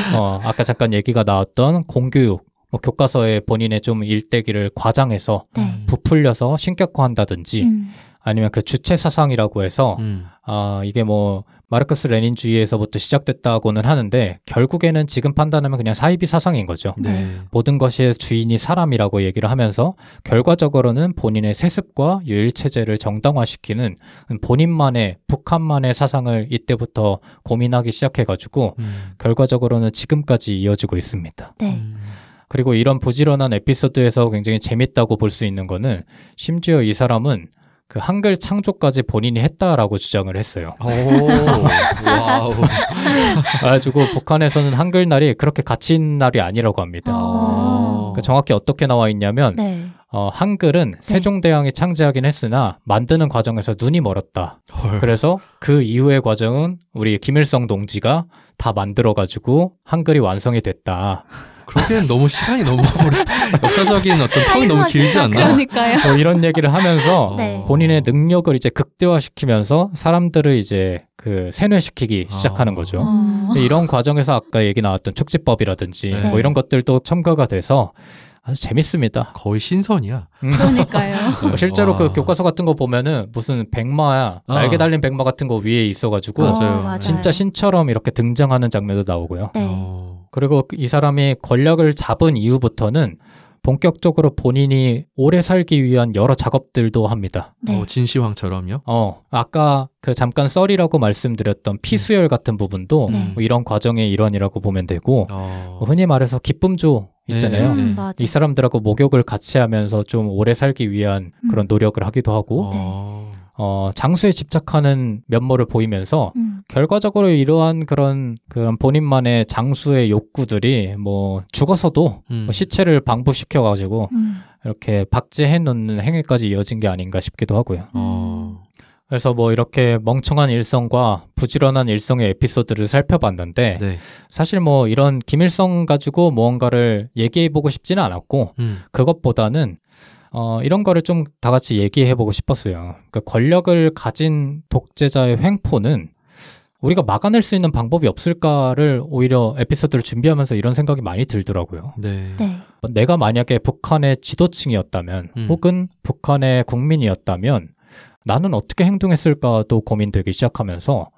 어, 아까 잠깐 얘기가 나왔던 공교육, 뭐 교과서에 본인의 좀 일대기를 과장해서 네. 부풀려서 신격화한다든지 음. 아니면 그 주체 사상이라고 해서 음. 아 이게 뭐 마르크스 레닌주의에서부터 시작됐다고는 하는데 결국에는 지금 판단하면 그냥 사이비 사상인 거죠. 네. 모든 것의 주인이 사람이라고 얘기를 하면서 결과적으로는 본인의 세습과 유일 체제를 정당화시키는 본인만의 북한만의 사상을 이때부터 고민하기 시작해가지고 음. 결과적으로는 지금까지 이어지고 있습니다. 네. 음. 그리고 이런 부지런한 에피소드에서 굉장히 재밌다고 볼 수 있는 거는 심지어 이 사람은 그 한글 창조까지 본인이 했다라고 주장을 했어요. 그래가지고 북한에서는 한글날이 그렇게 가치 있는 날이 아니라고 합니다. 아. 그 정확히 어떻게 나와 있냐면 네. 어, 한글은 네. 세종대왕이 창제하긴 했으나 만드는 과정에서 눈이 멀었다. 헐. 그래서 그 이후의 과정은 우리 김일성 동지가 다 만들어가지고 한글이 완성이 됐다. 그러기엔 너무 시간이 너무 오래 역사적인 어떤 텀이 너무 길지 않나? 그러니까요. 뭐 이런 얘기를 하면서 네. 본인의 능력을 이제 극대화시키면서 사람들을 이제 그 세뇌시키기 아. 시작하는 거죠. 아. 이런 과정에서 아까 얘기 나왔던 축지법이라든지 네. 뭐 이런 것들도 첨가가 돼서 아주 재밌습니다. 거의 신선이야. 음. 그러니까요. 뭐 실제로 그 와. 그 교과서 같은 거 보면은 무슨 백마야 아. 날개 달린 백마 같은 거 위에 있어가지고 어, 진짜 신처럼 이렇게 등장하는 장면도 나오고요. 네. 어. 그리고 이 사람이 권력을 잡은 이후부터는 본격적으로 본인이 오래 살기 위한 여러 작업들도 합니다. 네. 어, 진시황처럼요? 어, 아까 그 잠깐 썰이라고 말씀드렸던 피수열 같은 부분도 네. 뭐 이런 과정의 일환이라고 보면 되고 어... 뭐 흔히 말해서 기쁨조 있잖아요. 네, 음, 네. 이 사람들하고 목욕을 같이 하면서 좀 오래 살기 위한 음. 그런 노력을 하기도 하고 어... 네. 어, 장수에 집착하는 면모를 보이면서 음. 결과적으로 이러한 그런 그런 본인만의 장수의 욕구들이 뭐 죽어서도 음. 뭐 시체를 방부시켜 가지고 음. 이렇게 박제해 놓는 행위까지 이어진 게 아닌가 싶기도 하고요. 음. 어. 그래서 뭐 이렇게 멍청한 일성과 부지런한 일성의 에피소드를 살펴봤는데 네. 사실 뭐 이런 김일성 가지고 무언가를 얘기해보고 싶지는 않았고 음. 그것보다는 어, 이런 거를 좀 다 같이 얘기해 보고 싶었어요. 그니까 권력을 가진 독재자의 횡포는 우리가 막아낼 수 있는 방법이 없을까를 오히려 에피소드를 준비하면서 이런 생각이 많이 들더라고요. 네. 네. 뭐 내가 만약에 북한의 지도층이었다면 음. 혹은 북한의 국민이었다면 나는 어떻게 행동했을까도 고민되기 시작하면서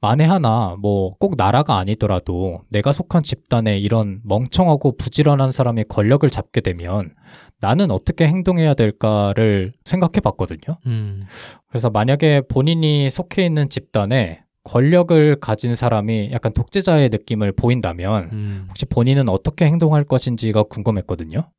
만에 하나 뭐 꼭 나라가 아니더라도 내가 속한 집단에 이런 멍청하고 부지런한 사람이 권력을 잡게 되면 나는 어떻게 행동해야 될까를 생각해 봤거든요. 음. 그래서 만약에 본인이 속해 있는 집단에 권력을 가진 사람이 약간 독재자의 느낌을 보인다면 음. 혹시 본인은 어떻게 행동할 것인지가 궁금했거든요.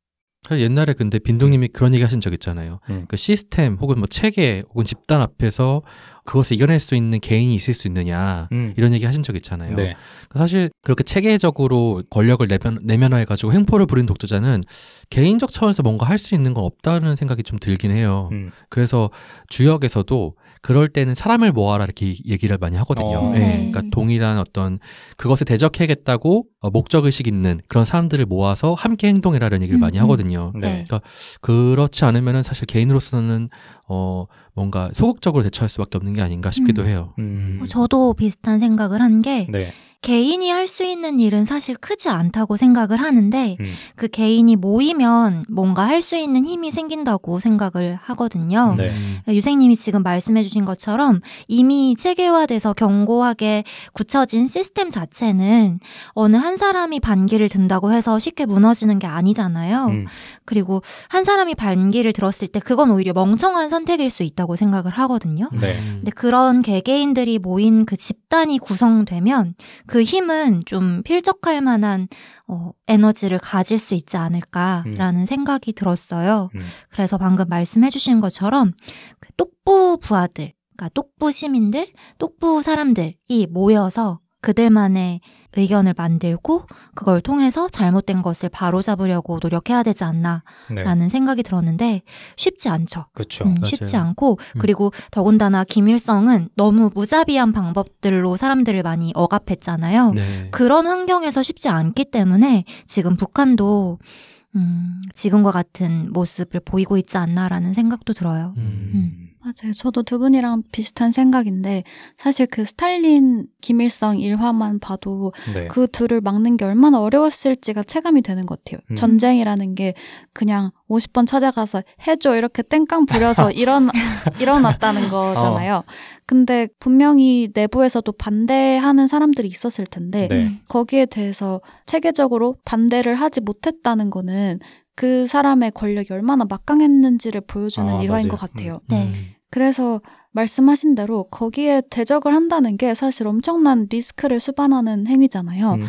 옛날에 근데 빈둥님이 그런 얘기 하신 적 있잖아요. 음. 그 시스템 혹은 뭐 체계 혹은 집단 앞에서 그것을 이겨낼 수 있는 개인이 있을 수 있느냐 음. 이런 얘기 하신 적 있잖아요. 네. 그러니까 사실 그렇게 체계적으로 권력을 내면, 내면화해가지고 횡포를 부린 독재자는 개인적 차원에서 뭔가 할 수 있는 건 없다는 생각이 좀 들긴 해요. 음. 그래서 주역에서도 그럴 때는 사람을 모아라 이렇게 얘기를 많이 하거든요. 어. 네. 네. 그러니까 동일한 어떤 그것에 대적해야겠다고 어, 목적 의식 있는 그런 사람들을 모아서 함께 행동해라는 얘기를 음. 많이 음. 하거든요. 네. 네. 그러니까 그렇지 않으면 사실 개인으로서는 어 뭔가 소극적으로 대처할 수밖에 없는 게 아닌가 싶기도 음. 해요. 음. 어, 저도 비슷한 생각을 한게 네. 개인이 할 수 있는 일은 사실 크지 않다고 생각을 하는데 음. 그 개인이 모이면 뭔가 할 수 있는 힘이 생긴다고 생각을 하거든요. 네. 음. 네. 유생님이 지금 말씀해주신 것처럼 이미 체계화돼서 견고하게 굳혀진 시스템 자체는 어느 한 사람이 반기를 든다고 해서 쉽게 무너지는 게 아니잖아요. 음. 그리고 한 사람이 반기를 들었을 때 그건 오히려 멍청한 선택일 수 있다고 생각을 하거든요. 네. 음. 근데 그런 개개인들이 모인 그 집단이 구성되면 그 힘은 좀 필적할 만한 어, 에너지를 가질 수 있지 않을까라는 음. 생각이 들었어요. 음. 그래서 방금 말씀해주신 것처럼 그 똑부 부하들, 그러니까 똑부 시민들, 똑부 사람들이 모여서 그들만의 의견을 만들고 그걸 통해서 잘못된 것을 바로잡으려고 노력해야 되지 네. 않나라는 네. 생각이 들었는데 쉽지 않죠. 그렇죠. 음, 쉽지 않고 음. 그리고 음. 더군다나 김일성은 너무 무자비한 방법들로 사람들을 많이 억압했잖아요. 네. 그런 환경에서 쉽지 않기 때문에 지금 북한도 음, 지금과 같은 모습을 보이고 있지 않나라는 생각도 들어요. 음. 음. 맞아요. 저도 두 분이랑 비슷한 생각인데 사실 그 스탈린, 김일성 일화만 봐도 네. 그 둘을 막는 게 얼마나 어려웠을지가 체감이 되는 것 같아요. 음. 전쟁이라는 게 그냥 50번 찾아가서 해줘 이렇게 땡깡 부려서 일어나, 일어났다는 거잖아요. 어. 근데 분명히 내부에서도 반대하는 사람들이 있었을 텐데 네. 거기에 대해서 체계적으로 반대를 하지 못했다는 거는 그 사람의 권력이 얼마나 막강했는지를 보여주는 아, 일화인 맞아요. 것 같아요. 음. 네. 음. 그래서 말씀하신 대로 거기에 대적을 한다는 게 사실 엄청난 리스크를 수반하는 행위잖아요. 음.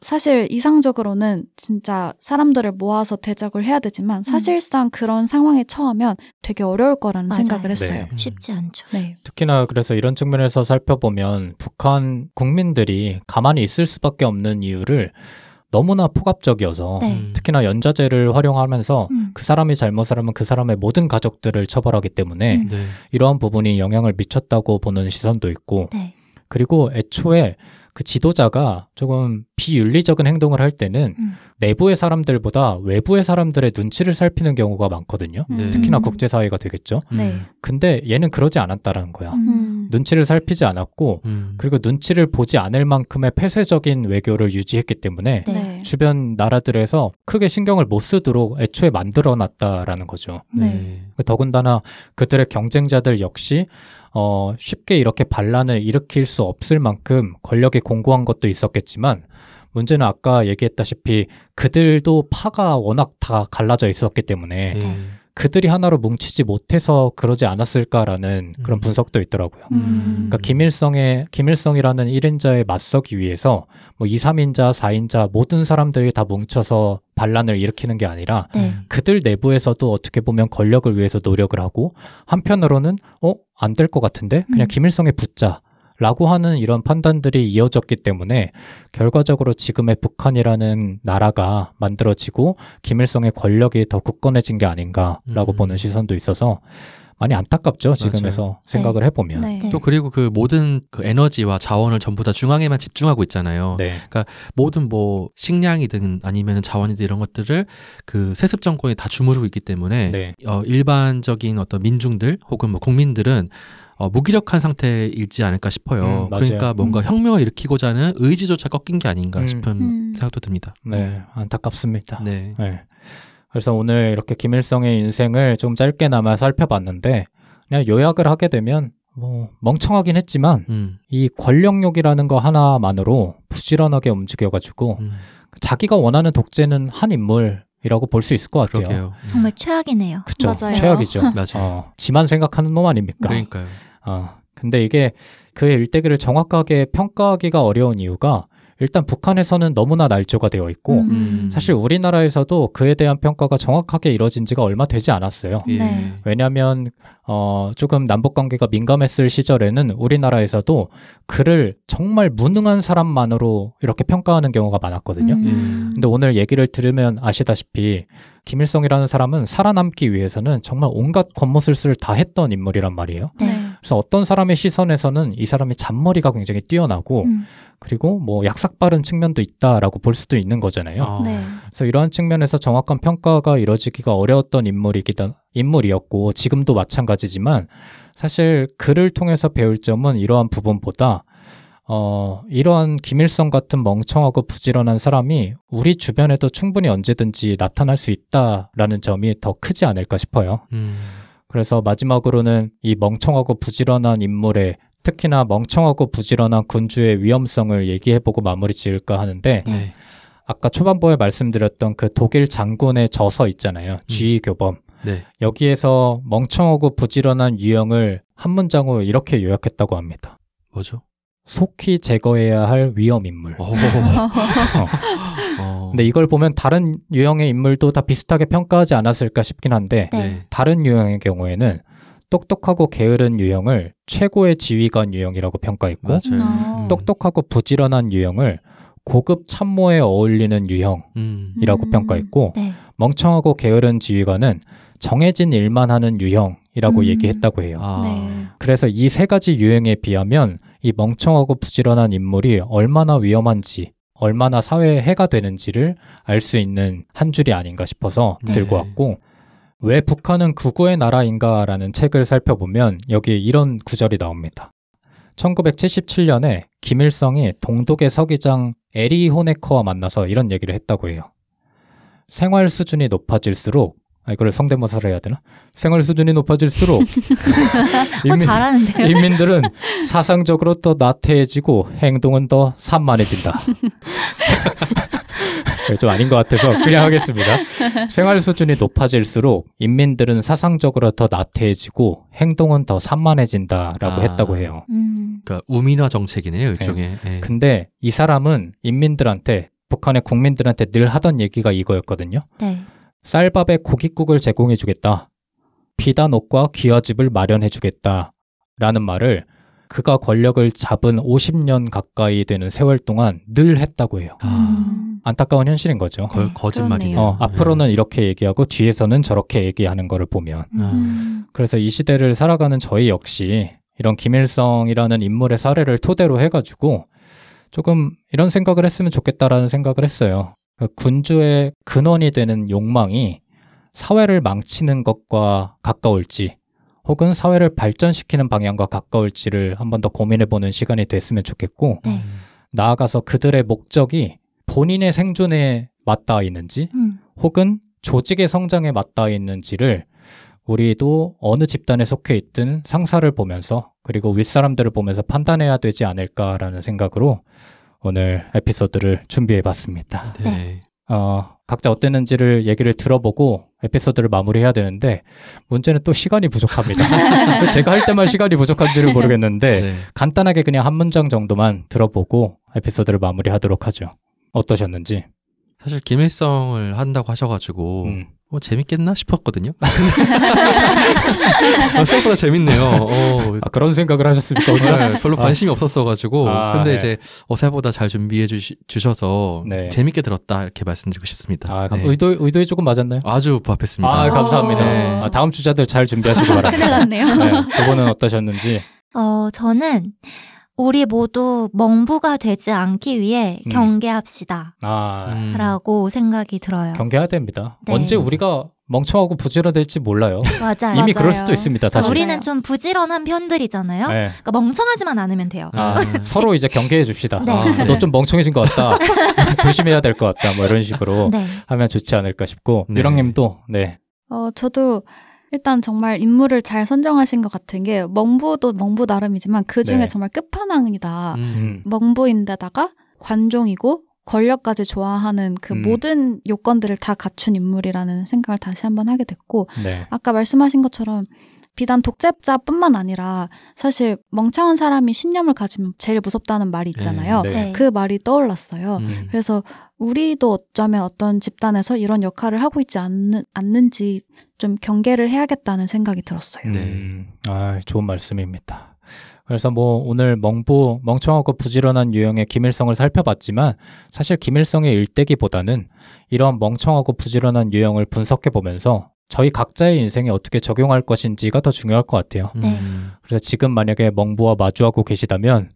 사실 이상적으로는 진짜 사람들을 모아서 대적을 해야 되지만 음. 사실상 음. 그런 상황에 처하면 되게 어려울 거라는 맞아요. 생각을 네. 했어요. 네. 쉽지 않죠. 네. 특히나 그래서 이런 측면에서 살펴보면 북한 국민들이 가만히 있을 수밖에 없는 이유를 너무나 포괄적이어서 네. 음. 특히나 연좌제를 활용하면서 음. 그 사람이 잘못하면 그 사람의 모든 가족들을 처벌하기 때문에 음. 네. 이러한 부분이 영향을 미쳤다고 보는 시선도 있고 네. 그리고 애초에 그 지도자가 조금 비윤리적인 행동을 할 때는 음. 내부의 사람들보다 외부의 사람들의 눈치를 살피는 경우가 많거든요. 음. 네. 특히나 국제사회가 되겠죠. 네. 근데 얘는 그러지 않았다라는 거야. 음. 음. 눈치를 살피지 않았고 음. 그리고 눈치를 보지 않을 만큼의 폐쇄적인 외교를 유지했기 때문에 네. 네. 주변 나라들에서 크게 신경을 못 쓰도록 애초에 만들어 놨다라는 거죠. 네. 네. 더군다나 그들의 경쟁자들 역시 어, 쉽게 이렇게 반란을 일으킬 수 없을 만큼 권력이 공고한 것도 있었겠지만 문제는 아까 얘기했다시피 그들도 파가 워낙 다 갈라져 있었기 때문에 음. 그들이 하나로 뭉치지 못해서 그러지 않았을까라는 그런 음. 분석도 있더라고요. 음. 그러니까 김일성의 김일성이라는 1인자에 맞서기 위해서 뭐 2, 3인자, 4인자 모든 사람들이 다 뭉쳐서 반란을 일으키는 게 아니라 네. 그들 내부에서도 어떻게 보면 권력을 위해서 노력을 하고 한편으로는 어 안 될 것 같은데 그냥 음. 김일성에 붙자 라고 하는 이런 판단들이 이어졌기 때문에 결과적으로 지금의 북한이라는 나라가 만들어지고 김일성의 권력이 더 굳건해진 게 아닌가라고 음. 보는 시선도 있어서 많이 안타깝죠 지금에서 맞아요. 네. 생각을 네. 해보면 네. 또 그리고 그 모든 그 에너지와 자원을 전부 다 중앙에만 집중하고 있잖아요 네. 그러니까 모든 뭐 식량이든 아니면 자원이든 이런 것들을 그 세습 정권이 다 주무르고 있기 때문에 네. 어, 일반적인 어떤 민중들 혹은 뭐 국민들은 어, 무기력한 상태일지 않을까 싶어요. 음, 그러니까 뭔가 음. 혁명을 일으키고자 하는 의지조차 꺾인 게 아닌가 음. 싶은 음. 생각도 듭니다. 네, 안타깝습니다. 네. 네. 그래서 오늘 이렇게 김일성의 인생을 좀 짧게나마 살펴봤는데 그냥 요약을 하게 되면 뭐 멍청하긴 했지만 음. 이 권력욕이라는 거 하나만으로 부지런하게 움직여가지고 음. 자기가 원하는 독재는 한 인물 이라고 볼 수 있을 것 같아요. 그러게요. 음. 정말 최악이네요. 그쵸? 맞아요. 최악이죠. 맞아요. 어, 지만 생각하는 놈 아닙니까? 그러니까요. 어, 근데 이게 그의 일대기를 정확하게 평가하기가 어려운 이유가 일단 북한에서는 너무나 날조가 되어 있고 음. 음. 사실 우리나라에서도 그에 대한 평가가 정확하게 이뤄진 지가 얼마 되지 않았어요. 예. 네. 왜냐하면 어, 조금 남북 관계가 민감했을 시절에는 우리나라에서도 그를 정말 무능한 사람만으로 이렇게 평가하는 경우가 많았거든요. 음. 근데 오늘 얘기를 들으면 아시다시피 김일성이라는 사람은 살아남기 위해서는 정말 온갖 겉모술수를 다 했던 인물이란 말이에요. 네. 그래서 어떤 사람의 시선에서는 이사람이 잔머리가 굉장히 뛰어나고 음. 그리고 뭐 약삭빠른 측면도 있다라고 볼 수도 있는 거잖아요. 아. 네. 그래서 이러한 측면에서 정확한 평가가 이뤄지기가 어려웠던 인물이기도 인물이었고 지금도 마찬가지지만 사실 글을 통해서 배울 점은 이러한 부분보다 어, 이러한 김일성 같은 멍청하고 부지런한 사람이 우리 주변에도 충분히 언제든지 나타날 수 있다라는 점이 더 크지 않을까 싶어요. 음. 그래서 마지막으로는 이 멍청하고 부지런한 인물의 특히나 멍청하고 부지런한 군주의 위험성을 얘기해보고 마무리 지을까 하는데 네. 아까 초반부에 말씀드렸던 그 독일 장군의 저서 있잖아요. 주의 음. 교범. 네. 여기에서 멍청하고 부지런한 유형을 한 문장으로 이렇게 요약했다고 합니다. 뭐죠? 속히 제거해야 할 위험 인물. 어. 어. 근데 이걸 보면 다른 유형의 인물도 다 비슷하게 평가하지 않았을까 싶긴 한데 네. 네. 다른 유형의 경우에는 똑똑하고 게으른 유형을 최고의 지휘관 유형이라고 평가했고 맞아요. 아. 똑똑하고 부지런한 유형을 고급 참모에 어울리는 유형이라고 음. 음. 평가했고 네. 멍청하고 게으른 지휘관은 정해진 일만 하는 유형이라고 음. 얘기했다고 해요. 아. 네. 그래서 이 세 가지 유형에 비하면 이 멍청하고 부지런한 인물이 얼마나 위험한지 얼마나 사회에 해가 되는지를 알 수 있는 한 줄이 아닌가 싶어서 네. 들고 왔고 왜 북한은 구구의 나라인가 라는 책을 살펴보면 여기 이런 구절이 나옵니다. 1977년에 김일성이 동독의 서기장 에리 호네커와 만나서 이런 얘기를 했다고 해요. 생활 수준이 높아질수록 아, 이걸 성대모사를 해야 되나? 생활 수준이 높아질수록 어, 인민, 어, 인민들은 사상적으로 더 나태해지고 행동은 더 산만해진다. 네, 좀 아닌 것 같아서 그냥 하겠습니다. 생활 수준이 높아질수록 인민들은 사상적으로 더 나태해지고 행동은 더 산만해진다라고 아, 했다고 해요. 음. 그러니까 우민화 정책이네요, 네. 일종의. 네. 근데 이 사람은 인민들한테 북한의 국민들한테 늘 하던 얘기가 이거였거든요. 네. 쌀밥에 고깃국을 제공해주겠다. 비단 옷과 귀화집을 마련해주겠다. 라는 말을 그가 권력을 잡은 50년 가까이 되는 세월 동안 늘 했다고 해요. 아. 음. 안타까운 현실인 거죠. 아, 거, 거짓말이네요. 어, 네. 앞으로는 네. 이렇게 얘기하고 뒤에서는 저렇게 얘기하는 거를 보면. 음. 아. 그래서 이 시대를 살아가는 저희 역시 이런 김일성이라는 인물의 사례를 토대로 해가지고 조금 이런 생각을 했으면 좋겠다라는 생각을 했어요. 그 군주의 근원이 되는 욕망이 사회를 망치는 것과 가까울지 혹은 사회를 발전시키는 방향과 가까울지를 한 번 더 고민해보는 시간이 됐으면 좋겠고 네. 나아가서 그들의 목적이 본인의 생존에 맞닿아 있는지 음. 혹은 조직의 성장에 맞닿아 있는지를 우리도 어느 집단에 속해 있든 상사를 보면서 그리고 윗사람들을 보면서 판단해야 되지 않을까라는 생각으로 오늘 에피소드를 준비해 봤습니다. 네. 네. 어, 각자 어땠는지를 얘기를 들어보고 에피소드를 마무리해야 되는데 문제는 또 시간이 부족합니다. 제가 할 때만 시간이 부족한지를 모르겠는데 네. 간단하게 그냥 한 문장 정도만 들어보고 에피소드를 마무리하도록 하죠. 어떠셨는지? 사실 김밀성을 한다고 하셔가지고 음. 뭐 재밌겠나 싶었거든요. 어, 생각보다 재밌네요. 어, 아, 그런 생각을 하셨습니까? 네, 별로 아. 관심이 아. 없었어가지고. 근데 네. 이제 어, 생각보다 잘 준비해 주시, 주셔서 네. 재밌게 들었다 이렇게 말씀드리고 싶습니다. 아, 네. 의도, 의도에 조금 맞았나요? 아주 부합했습니다. 아, 감사합니다. 다음 주자들 잘 준비하시기 바랍니다. 큰일 났네요. 네, 그거는 어떠셨는지? 어, 저는 우리 모두 멍부가 되지 않기 위해 음. 경계합시다. 아. 음. 라고 생각이 들어요. 경계해야 됩니다. 네. 언제 우리가 멍청하고 부지런될지 몰라요. 맞아요. 이미 맞아요. 그럴 수도 있습니다. 사실. 우리는 좀 부지런한 편들이잖아요. 네. 그러니까 멍청하지만 않으면 돼요. 아, 서로 이제 경계해 줍시다. 네. 아, 너좀 멍청해진 것 같다. 조심해야 될 것 같다. 뭐 이런 식으로 네. 하면 좋지 않을까 싶고 네. 유랑님도 네. 어, 저도 일단 정말 인물을 잘 선정하신 것 같은 게 멍부도 멍부 나름이지만 그 중에 네. 정말 끝판왕이다. 음. 멍부인데다가 관종이고 권력까지 좋아하는 그 음. 모든 요건들을 다 갖춘 인물이라는 생각을 다시 한번 하게 됐고 네. 아까 말씀하신 것처럼 비단 독재자뿐만 아니라 사실 멍청한 사람이 신념을 가지면 제일 무섭다는 말이 예. 있잖아요. 네, 네. 그 말이 떠올랐어요. 음. 그래서 우리도 어쩌면 어떤 집단에서 이런 역할을 하고 있지 않는, 않는지 좀 경계를 해야겠다는 생각이 들었어요. 네. 음. 아, 좋은 말씀입니다. 그래서 뭐 오늘 멍부, 멍청하고 부지런한 유형의 김일성을 살펴봤지만 사실 김일성의 일대기보다는 이런 멍청하고 부지런한 유형을 분석해 보면서 저희 각자의 인생에 어떻게 적용할 것인지가 더 중요할 것 같아요. 네. 그래서 지금 만약에 멍부와 마주하고 계시다면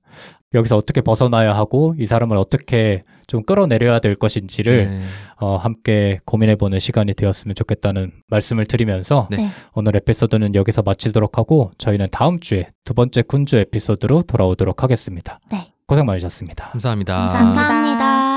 여기서 어떻게 벗어나야 하고 이 사람을 어떻게 좀 끌어내려야 될 것인지를 네. 어, 함께 고민해보는 시간이 되었으면 좋겠다는 말씀을 드리면서 네. 네. 오늘 에피소드는 여기서 마치도록 하고 저희는 다음 주에 두 번째 군주 에피소드로 돌아오도록 하겠습니다. 네. 고생 많으셨습니다 감사합니다. 감사합니다. 감사합니다.